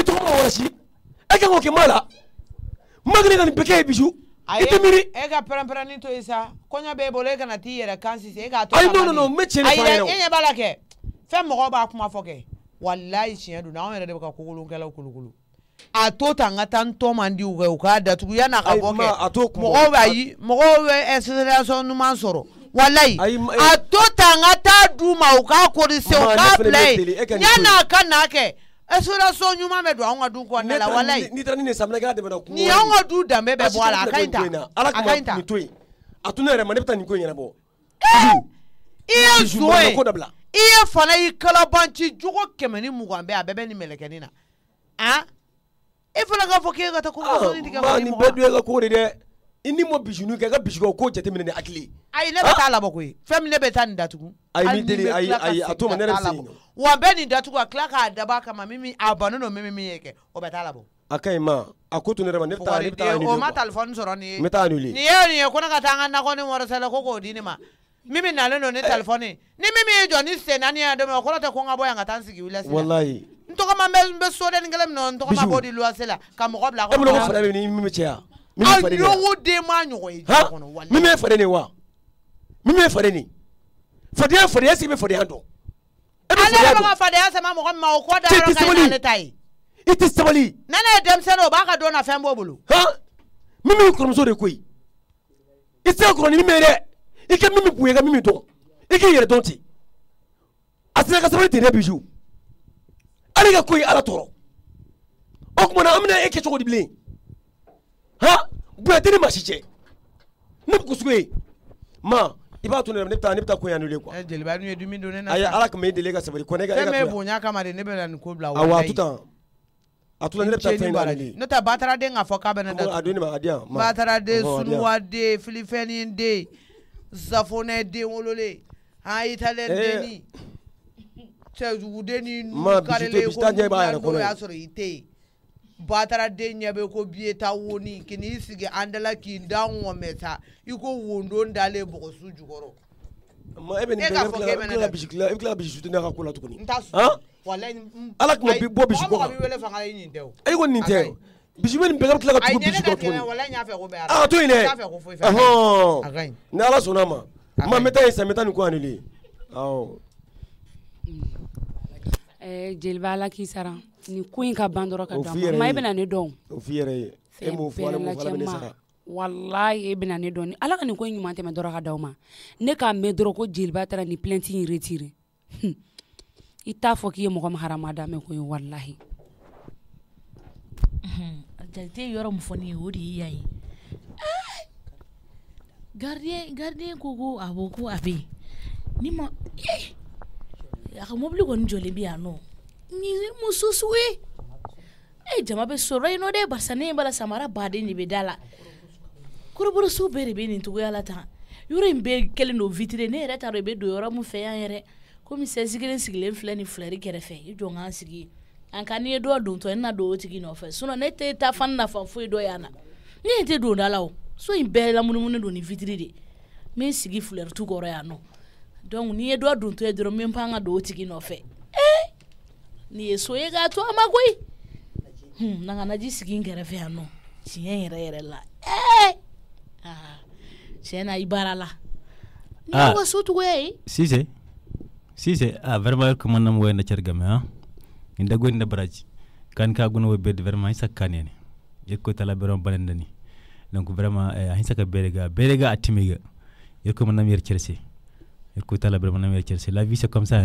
ituma warashi eke ngo kimala magre kan peke biju itemiri eka perampera ni isa konya be bole kana ti kansi se eka to ay no no no me chene fa yo ayi bala ke fɛn b'a kuma fɔ kɛ walayi tiɲɛ don anw de ka kokolonkɛlaw kolokolo a to ta n ka taa n tɔ yan'a ka bɔ b'a ye mɔgɔw bɛ ɛsɛsɛlɛsɔn ɲuman sɔrɔ walayi a to ta n ka taa d'u ma esura so ɲuman bɛ don anw ka du kɔnɔna la walayi n'i taara ni nin safinɛ kɛra dɛmɛ na kungo nin y'anw ka du danbe bɛɛ bɔ a la a ka ɲi tan a ka ɲi tan nin to yen a tun ne yɛrɛ ma ne bɛ taa nin ko in ɲɛnabɔ. ee i ye zo ye i ye fana y'i kalabanci jogo kɛmɛ ni mugan bɛɛ a bɛɛ bɛ nin mɛlɛkɛnin na han e fana k'a fɔ k'e ka taa koko sɔnni tigɛ maa nin bɛɛ dun ye ka ko de dɛ i ah! ni ma bisimilu kɛ i ka bisimilu ko jateminɛ ni hakili ye. ayi ne bɛ taa labɔ koyi fɛn min ne bɛ taa nin datugu. ayi ni deli ayi ayi a to ma ne yɛrɛ bɛ se yen nɔ. wambeni datugu a kila k'a dabɔ a kama min a banu no min min ye kɛ o bɛ t'a labɔ a ka ma a ko tun ne yɛrɛ ma ne bɛ taa ne bɛ taa annulé o ma telefɔni sɔrɔ nin ye n bɛ taa annulé nin ye nin ye ko ne ka taa n ka nakɔ ni wɔrɔsɛ la ko k'o di ne eh. ma min min nalen don ne telefɔni ni mimi min jɔ ni sen naani y'a dɛmɛ o kɔrɔ tɛ ko n ka bɔ yan ka taa n sigi wula sira walayi n tɔgɔma n bɛ soden kelen min na n tɔgɔma b'o di luwanse la ka mɔgɔ bila kɔnɔ e bolo ko fɛrɛ bɛ ni min bɛ caya min bɛ fɛrɛ de wa a ɲɔgɔn den ma ɲɔgɔn ye diɲɛ kɔnɔ walayi min bɛ fɛrɛ de wa min bɛ fɛrɛ ni fadenya fadenya si bɛ fadenya dɔn ale bɛ ka fadenya sɛmɛ mɔgɔ i tɛ sabali. ni ne ye denmisɛnnin ye o b'a ka don na fɛn b'o bolo. hɔn min b'i kɔrɔmuso de koyi i tɛ se ka kɔrɔ ni min ye dɛ i ka min bɛ bonya i ka min bɛ dɔn i k'i yɛrɛ dɔn ten a sera ka sabali ten dɛ Bijou hali ka ko ala tɔɔrɔ o tuma na an bɛna e kɛ cogo di bilen hɔn bonya tɛ ni maa si cɛ ne bɛ kusugu ye ma i b'a to ne la eh, ne bɛ taa ne bɛ taa ko yan n'olu ye quoi. ɛ jeliba n'u ye dimi don ne na. ayi ala kama e deli e ka sabali kɔnɛ e ka e fɛn min bonya kama de ne bɛ na nin ko bila awɔ a to tan a to la ne bɛ taa fɛn in na de. n'o tɛ bataraden k'a fɔ k'a bɛ ne datugu. a don ne ma a di yan. bataraden sunuwaden filifɛnin den safunɛ den wolole an italien denni cɛjuguden ni nukarelen ko nukarelen y'a sɔrɔ i tɛ yen batara den ɲɛ bɛ ko biye ta woni k'i sigi an dala k'i da ŋɔmɛ ta i ko wondon dalen bɔgɔsu jukɔrɔ ma e bɛ nin bɛɛ la bisi la i bɛ tila ka bisi suteni a ka ko la tuguni ala tun bɛ bɔ bisi ko kan ayi ko nin tɛ bisi bɛ nin bɛɛ la bɛ tila ka tugu bisi kɔ tuguni a to yen dɛ ɔhɔn ni ala sɔnna a ma ma n bɛ taa yen san n bɛ taa nin ko anule eh, awɔ. jeliba ala k'i sara. nin ko in ka ban dɔrɔn ka dɔn ma e bɛna ne dɔn o f'i yɛrɛ ye e m'o fɔ ale m'o fɔ ale bɛ ne sara walayi e bɛna ne dɔn ala ka nin ko in ɲuman tɛmɛ dɔrɔn ka d'aw ma ne k'a mɛn dɔrɔn ko jeliba taara nin plainte in retire hmm. i t'a fɔ k'i ye mɔgɔ min harama da mɛ ko hmm. ye walahi jate yɔrɔ min fɔ ne ye o de ye yan ye gardien gardien ko ko awɔ ko a bɛ yen ni ma a ka mobili kɔni jɔlen bɛ yan nɔ mususu ye e eh, jama bɛ sɔrɔ yen nɔ dɛ barisa ne ye bala samara baden de bɛ da la kɔrɔbɔrɔso bɛɛ de bɛ nin cogoya la tan yɔrɔ in bɛɛ kɛlen don vitre ne yɛrɛ t'a dɔn i bɛ don yɔrɔ min fɛ yan yɛrɛ komi sɛsi kelen sigilen filɛ nin filɛri kɛrɛfɛ i jɔ k'an sigi an ka n'i ye dɔ dontɔ ne na don o tigi nɔfɛ sinɔn ne tɛ taa fani nafa foyi dɔ yan na ne ye tɛ don da la o so in bɛɛ lamunumunu don ni vitre de n bɛ n sigi filɛri tu kɔrɔ yan nɔ donc n'i ye dɔ dontɔ ye dɔrɔn n bɛ n pan ka don o tigi nɔfɛ nin ye so ye k'a to a ma koyi hun na ka sigi n kɛrɛfɛ yan nɔ tiɲɛ yɛrɛ yɛrɛ la tiɲɛ na i baara la ni y'aw so togoya ye. sise sise ah vraiment comment nam woyana cergame ah in da gwen da baraji kan ka guna wo bed vraiment isa kanene yekko tala beron banandani donc vraiment eh, ahin saka berega berega atimega yekko manam yer cerse yekko tala beron manam yer cerse la vie c'est comme ça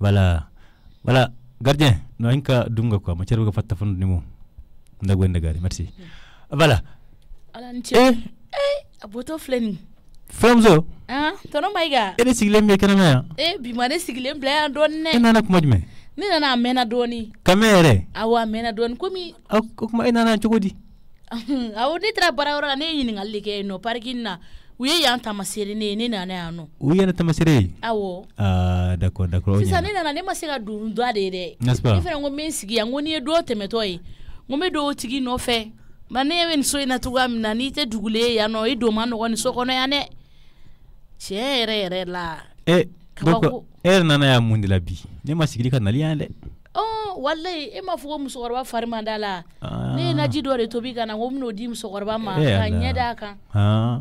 voilà voilà gardien noinka dunga kwa machero gafata fundo nimu ndagwenda gari merci voilà alanche eh eh aboto fleni fremzo ah tono maiga ere sigle me kana eh, na eh bi mare sigle mbla ya donne ina na kuma jume ni na na mena doni kamere awa mena doni kumi kuma ina na chukudi awu ni tra bara ora ne yin ngalike no parkin uye ye yan tamasere ne ye ne nana yan nɔ u ye ne tamasere awɔ ah, aa d'accord d'accord sisan ne nana ne ma se ka don dɔ de ye dɛ n'est-ce pas ne fana ko n bɛ n sigi yan ko n'i ye dɔ tɛmɛtɔ ye n ko n bɛ don o tigi nɔfɛ ne bɛ nin so in na cogoya min na n'i tɛ dugulen ye yan nɔ i don nɔgɔ nin so kɔnɔ yan dɛ tiɲɛ yɛrɛ yɛrɛ la ɛ kabako e yɛrɛ e nana yan mun de la bi ne ma sigi ka nali yan dɛ walayi e ah. m'a fɔ ko musokɔrɔba fari ma da la ne ye naji dɔ de tobi ka ko n n'o di musokɔrɔba ma ka ɲɛ d'a kan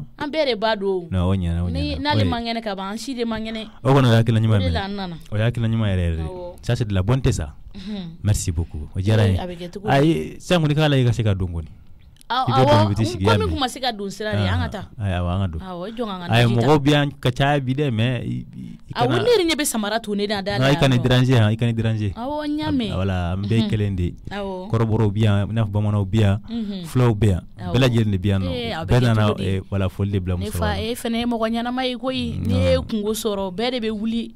an bɛɛ de b'a don n'ale man kɛnɛ ka ban an si de man kɛnɛ o kɔni o y'a hakilina ɲuman la nana o y'a hakilina ɲuman yɛrɛ yɛrɛ ça c'est de la bonne tɛ sa mhm. merci beaucoup o diyara n ye ayi sisan kɔni ka se ka don kɔni Minnu ma se ka don an ka caya bi dɛ mɛ ne yɛrɛ ɲɛ samara to ne da da i ka wala n bɛɛ kelen de kɔrɔbɔrɔw bɛ yan n'a bamananw bɛ yan fulaw bɛ yan bɛɛ lajɛlen de bɛ yan bɛɛ nana wala foli de bila e fana mɔgɔ ɲɛnaanama ye ko ne ye kungo sɔrɔ bɛɛ de bɛ wuli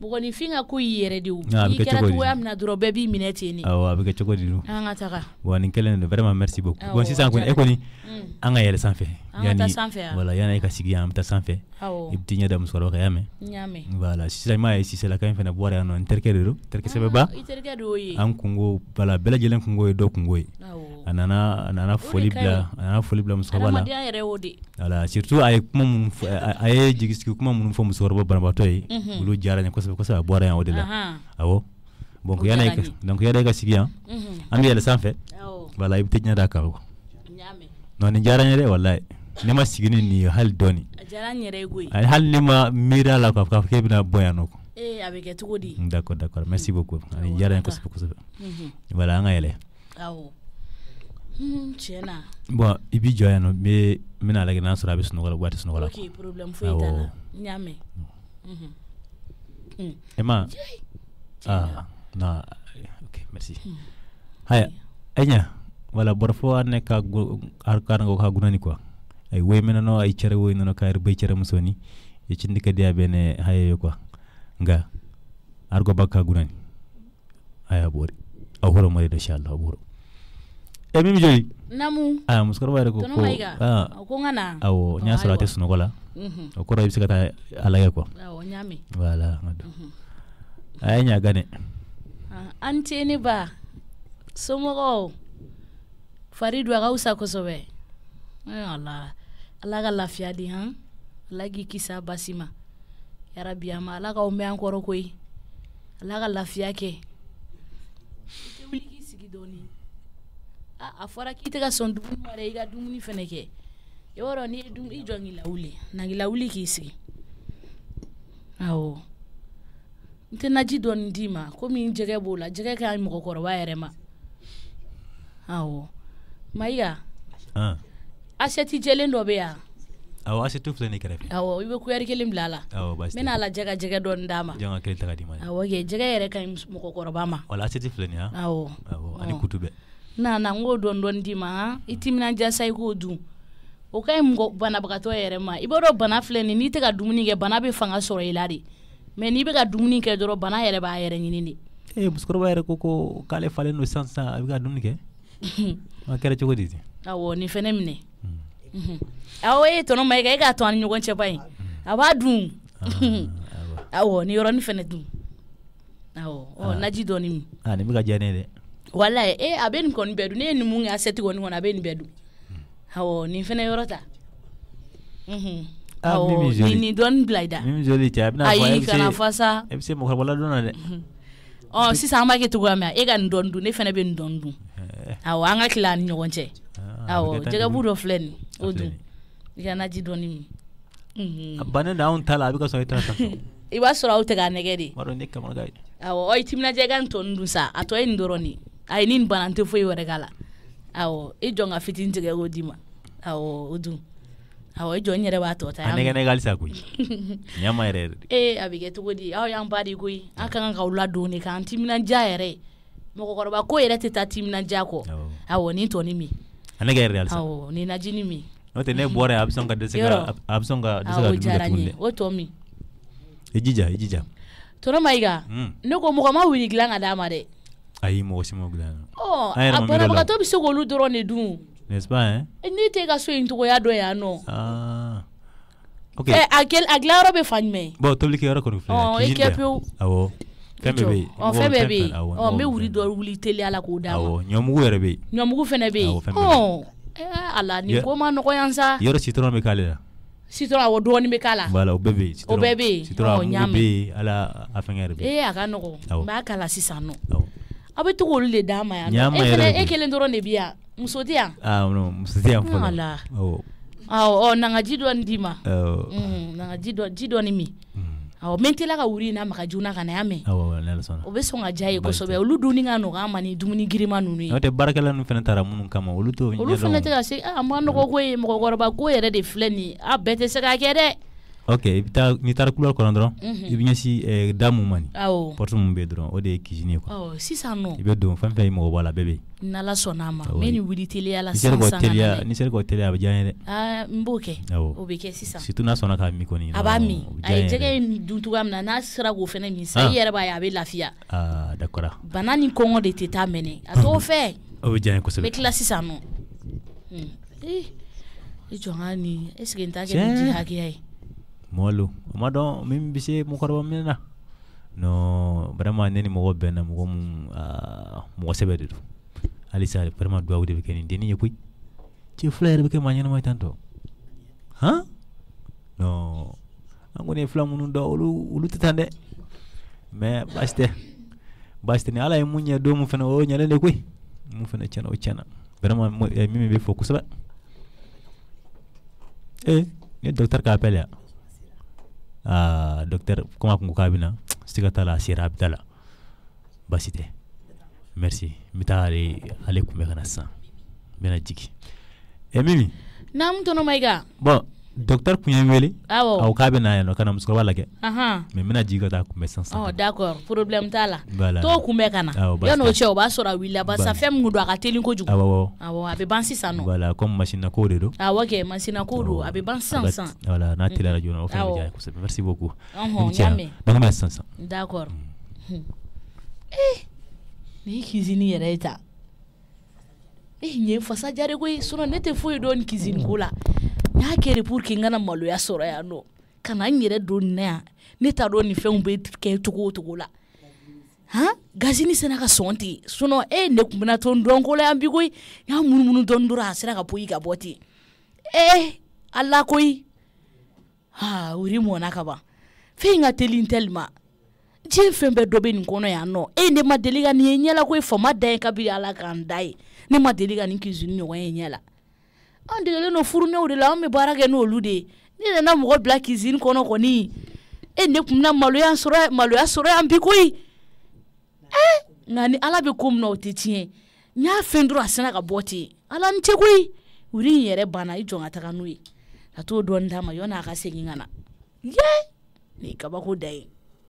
mɔgɔninfin ka ko y'i yɛrɛ de o ah, i kɛra cogoya min na dɔrɔn bɛɛ b'i minɛ ten de awɔ ah, a bɛ kɛ cogo di don an ah, ka taga wa nin kɛlen don vraiment merci beaucoup bon sisan kɔni e kɔni mm. an ka yɛlɛ sanfɛ an ka taa sanfɛ wa voilà yanni e ka sigi yan an bɛ taa sanfɛ awɔ i bɛ t'i ɲɛ da musokɔrɔba kan i y'a mɛn n y'a mɛn voilà sisan i m'a ye Siselaka in fana bɔra yan nɔ n terikɛ de don terikɛ sɛbɛba i terikɛ de y'o ye an kungo voilà bɛɛ lajɛlen kungo ye dɔ kungo ye awɔ anana foli bila musokɔrɔba la wala surtout a ye kuma mun a ye jigisigi kuma minnu fɔ musokɔrɔba banabaatɔ ye olu mhm. diyara n ye kosɛbɛ kosɛbɛ a bɔra yan o de la awɔ donc yanni donc yanni e ka sigi yan mhm. an bɛ yɛlɛ sanfɛ wala i bɛ tɛ ɲɛ d'a kan wa non nin diyara n ye dɛ walayi ne ma sigi ni nin ye hali dɔɔni hali ne ma miiri a la k'a fɔ k'e bɛna bɔ yan nɔ quoi ee eh, a bɛ kɛ cogo di d'accord d'accord merci mhm. beaucoup a nin diyara n ye kosɛbɛ kosɛbɛ wala an ka yɛlɛ awɔ Hmm, tiɲɛ na bɔn i b'i jɔ yan nɔ n bɛna lajɛ n'a sɔrɔ a bɛ sunɔgɔ la waati sunɔgɔ la ok problème foyi t'a la n y'a mɛn e ma aa ah, non ok merci haya e ɲa wala bɔra fo ne ka arkan ko ka gunani quoi ay woy menano ay cere woy nano ka bay cere musoni e cindi ka dia bene haya yo quoi nga argo bakka gunani haya bori aw holo mari da sha Allah boro emi eh, min namu ah musokɔrɔba yɛrɛ ko ko aa ko n ka na awɔ n y'a sɔrɔ a tɛ sunɔgɔ la o kɔrɔ i bɛ se ka taa a lajɛ quoi awɔ n y'a mɛn voilà n ka don a ye ɲa gane an ni ce ne ba somɔgɔw faridu a ka fisa kosɛbɛ ala ala ka lafiya di han ala k'i kisi a basi ma yarabi a ma ala k'aw mɛn an kɔrɔ koyi ala ka lafiya kɛ a fɔra k'i tɛ ka sɔn dumuni ma dɛ i ka dumuni fana kɛ i b'a dɔn n'i ye dumuni i jɔ k'i lawuli na k'i lawuli k'i sigi awɔ n tɛ naji dɔɔni d'i ma komi jɛgɛ b'o la jɛgɛ ka ɲi mɔgɔkɔrɔba yɛrɛ ma awɔ Mayiga an assiette jɛlen dɔ bɛ yan awɔ assiette filɛ nin kɛrɛfɛ awɔ i bɛ cuillère kelen bila a la awɔ basi tɛ n bɛna lajɛ ka jɛgɛ dɔɔni d'a ma jɔn ka kelen ta ka di ma awɔ kɛ jɛgɛ yɛrɛ ka ɲi mɔgɔkɔrɔba ma wala assiette filɛ nin ye han awɔ awɔ ani kutu bɛɛ nana n k'o dɔn dɔni d'i ma itimina timinadiya sa i k'o dun o ka ɲi mɔgɔ banabagatɔ yere ma i bana filɛ n'i tɛ ka dumuni ke bana be fanga sɔrɔ i la de n'i be ka dumuni ke dɔrɔn bana yere b'a yɛrɛ ni de ee eh, musokɔrɔba yɛrɛ ko ko k'ale fale no sans sisan be ka dumuni ke ma kere choko di ten awɔ nin fɛnɛ minɛ awɔ e tonton Mayiga ga ga to an nyugo ɲɔgɔn bai bani a b'a dun awɔ nin yɔrɔnin fɛnɛ awo o ɔ naji dɔɔni min aa nin bɛ ka diya eh, eh. hmm. ah, oh, ah. ah, ne ye wala e a bɛ nin kɔni ne ye nin mun kɛ asɛti kɔni kɔnɔ a bɛ mhm. oh, ni bɛɛ awɔ nin fana yɔrɔ ta awɔ dɔɔni bila i ayi kana fasa na ɔ sisan an b'a kɛ cogoya e ka nin dɔɔni dun ne fana bɛ nin dɔɔni dun awɔ an ka tila ni ɲɔgɔn cɛ awɔ jɛgɛbu dɔ filɛ nin o dun i kana ji dɔɔni min bannen do anw ta la a bɛ ka sɔn i ta ta i b'a sɔrɔ aw tɛ k'a nɛgɛ de awɔ i timinadiya i ka nin tɔ ninnu dun sa a tɔ ye nin dɔrɔn de ye a ye nin bana n tɛ foyi wɛrɛ k'a la awɔ i jɔn ka fitini tigɛ k'o d'i ma awɔ o dun awɔ i jɔ n yɛrɛ b'a tɔ ta a nɛgɛnɛgɛ halisa koyi ɲama yɛrɛ yɛrɛ de ee a bɛ kɛ cogo di aw y'an ba de koyi an ka kan k'aw ladon de k'an timinandiya yɛrɛ mɔgɔkɔrɔba ko yɛrɛ tɛ taa timinandiya kɔ awɔ nin tɔni min a nɛgɛ yɛrɛ halisa awɔ nin najini min n'o tɛ ne bɔra yan a bɛ sɔn ka dɛsɛ ka a bɛ sɔn ka dɛsɛ ka dumuni kɛ tuguni dɛ awɔ o diyara n tɔ min i jija i jija tonton Mayiga ne ko mɔgɔ ma wuli dilan ka d'a ma dɛ ayi mɔgɔ si ma gilan a banabagatɔ bɛ se k'olu dɔrɔn de dun n'est-ce pas hein n'i tɛ ka so in togoya dɔ yan nɔ ah ok ɛ a gil a gilan yɔrɔ bɛ fan jumɛn bon tobili yɔrɔ kɔni filɛ ɔn i kɛ pewu awɔ fɛn bɛɛ bɛ yen ɔ fɛn bɛɛ bɛ yen ɔ n bɛ wuli dɔ wuli teliya la k'o d'a ma awɔ ɲɔmugu yɛrɛ bɛ yen ɲɔmugu fana bɛ yen ɔn ɛɛ ala nin ko ma nɔgɔ yan sa yɔrɔ citron bɛ k'ale ah, oh, la citron awɔ dɔɔnin bɛ k'a la voilà o bɛɛ bɛ yen o bɛɛ bɛ yen citron a mugu bɛ yen ala a fɛngɛ yɛrɛ bɛ yen ee a ka nɔgɔn n b'a k'a la sisan nɔ awɔ a bɛ to olu de d'a ma yan e e kelen dɔrɔn de bi yan muso tɛ yan muso tɛ d'i ma ji dɔ min dɔɔni min tila ka wuri n'a maka joona ka na y'a mɛn o bɛ sɔn ka diya ye kosɛbɛ olu dunni ka nɔgɔ an ma ni dumuni girinma ninnu ye n'o tɛ baarakɛla ninnu fana taara minnu kama olu t'o ɲɛdɔn olu fana tɛ ka se ah, a ma nɔgɔ ko ye mɔgɔkɔrɔba ko yɛrɛ de filɛ nin ye a bɛɛ tɛ se ka kɛ dɛ ok n'i taara kulɛri kɔnɔ dɔrɔn i bɛ ɲɛsin damu mun ma nin pɔrɔti mun bɛ dɔrɔn o de ye kisi ye kuwa sisan nɔ i bɛ don fɛn fɛn ye mɔgɔ b'a la bɛɛ bɛ n'ala sɔnna ma n bɛ nin wuli teliya la sisan sisan teliya ni seri kɔ teliya a bɛ diya n ye dɛ n b'o kɛ o bɛ kɛ sisan situ n'a sɔnna k'a min kɔni a b'a min a ye jɛgɛ in dun cogoya min na n'a sera k'o fana min sisan i yɛrɛ b'a ye a bɛ lafiya aa d'accord bana ni ah. ah, kɔngɔ de tɛ taa minɛ a t'o fɛ o bɛ diya n ye kosɛbɛ n bɛ tila sisan nɔ i jɔ n ka nin est ce que n t'a kɛ nin ji hakɛya ye molu ma dɔn min bɛ se mɔgɔkɔrɔba min na no vraiment neni ni mɔgɔ bɛnna mɔgɔ mun ah, mɔgɔ sebe de don halisa vraiment duwawu de be kɛ ni dennin ye koyi cɛ fila yɛrɛ bɛ kɛ maa ɲɛnama ye tantɔ han non an kɔni ye fila minnu dɔn mais baste baste ni ala e mun do mu fena o ɲɛlen de koy mu fena tiɲɛna o tiɲɛna vraiment eh, min be fokus ba eh ni docteur ka appel uh, docteur comment kungo kabina siga t'a la a sera a bɛ la basi tɛ merci n bɛ taa ale ale kunbɛ ka na sisan n bɛna jigin ɛ mimi naamu tɔnɔ mayiga bon docteur kun ye n wele awɔ k'a bɛ na yan nɔ ka na musokɔrɔba lajɛ mɛ n bɛna jigin ka taa kunbɛn sisan sisan oh, d'accord problème t'a la t'o kunbɛn ka na yanni o cɛ o b'a sɔrɔ a wulila barisa fɛn min don a ka teli kojugu awɔ awɔ a bɛ ban sisan nɔ voilà comme masina ko de don awɔ kɛ masina ko don a bɛ ban sisan sisan voilà n'a mm. teliyara joona o fana bɛ diya ye kosɛbɛ merci beaucoup ɔnhɔn n y'a mɛn donc bɛ sisan sisan d'accord mm. hmm. ee eh, ye cuisine yɛrɛ eh, ye tan ee nin ye fasa diya de koyi sinon ne tɛ foyi dɔn nin cuisine ko la y'a kɛ de pour que n kana maloya sɔrɔ yan nɔ ka eh, na n yɛrɛ don nin na yan ne t'a dɔn nin fɛnw bɛ kɛ cogo o cogo la han gazini sina ka sɔn ten sinɔn e ne kun bɛna to n dɔn ko la yan bi koyi y'a munumunu dɔɔni dɔrɔn a sera ka poyi ka bɔ ten e ala koyi ha ori mɔna ka ban fɛn in ka teli tɛlima diɲɛ fɛn bɛɛ dɔ bɛ nin kɔnɔ yan nɔ e ne ma deli ka nin ye ɲɛla koyi fama da ye kabiri ala k'an da ye ne ma deli ka nin kizini ɲɔgɔn ye ɲɛ an degele no furuneo de la an be baara kɛ n'olu de ne nana mɔgɔ bila kizini kɔnɔ kɔni e ne kunmina maloya sɔrɔ maloya sɔrɔ yan e, bi koyi e nka ni ala be ko mina o tɛ tiɲɛ n y'a fɛn doro a sina ka bɔ te ala ni cekoyi wuri n yɛrɛ bana i jɔn ka taga n'u ye ka too dɔɔni dama yɔ n'a ka segi ka na ye ni kabako da ye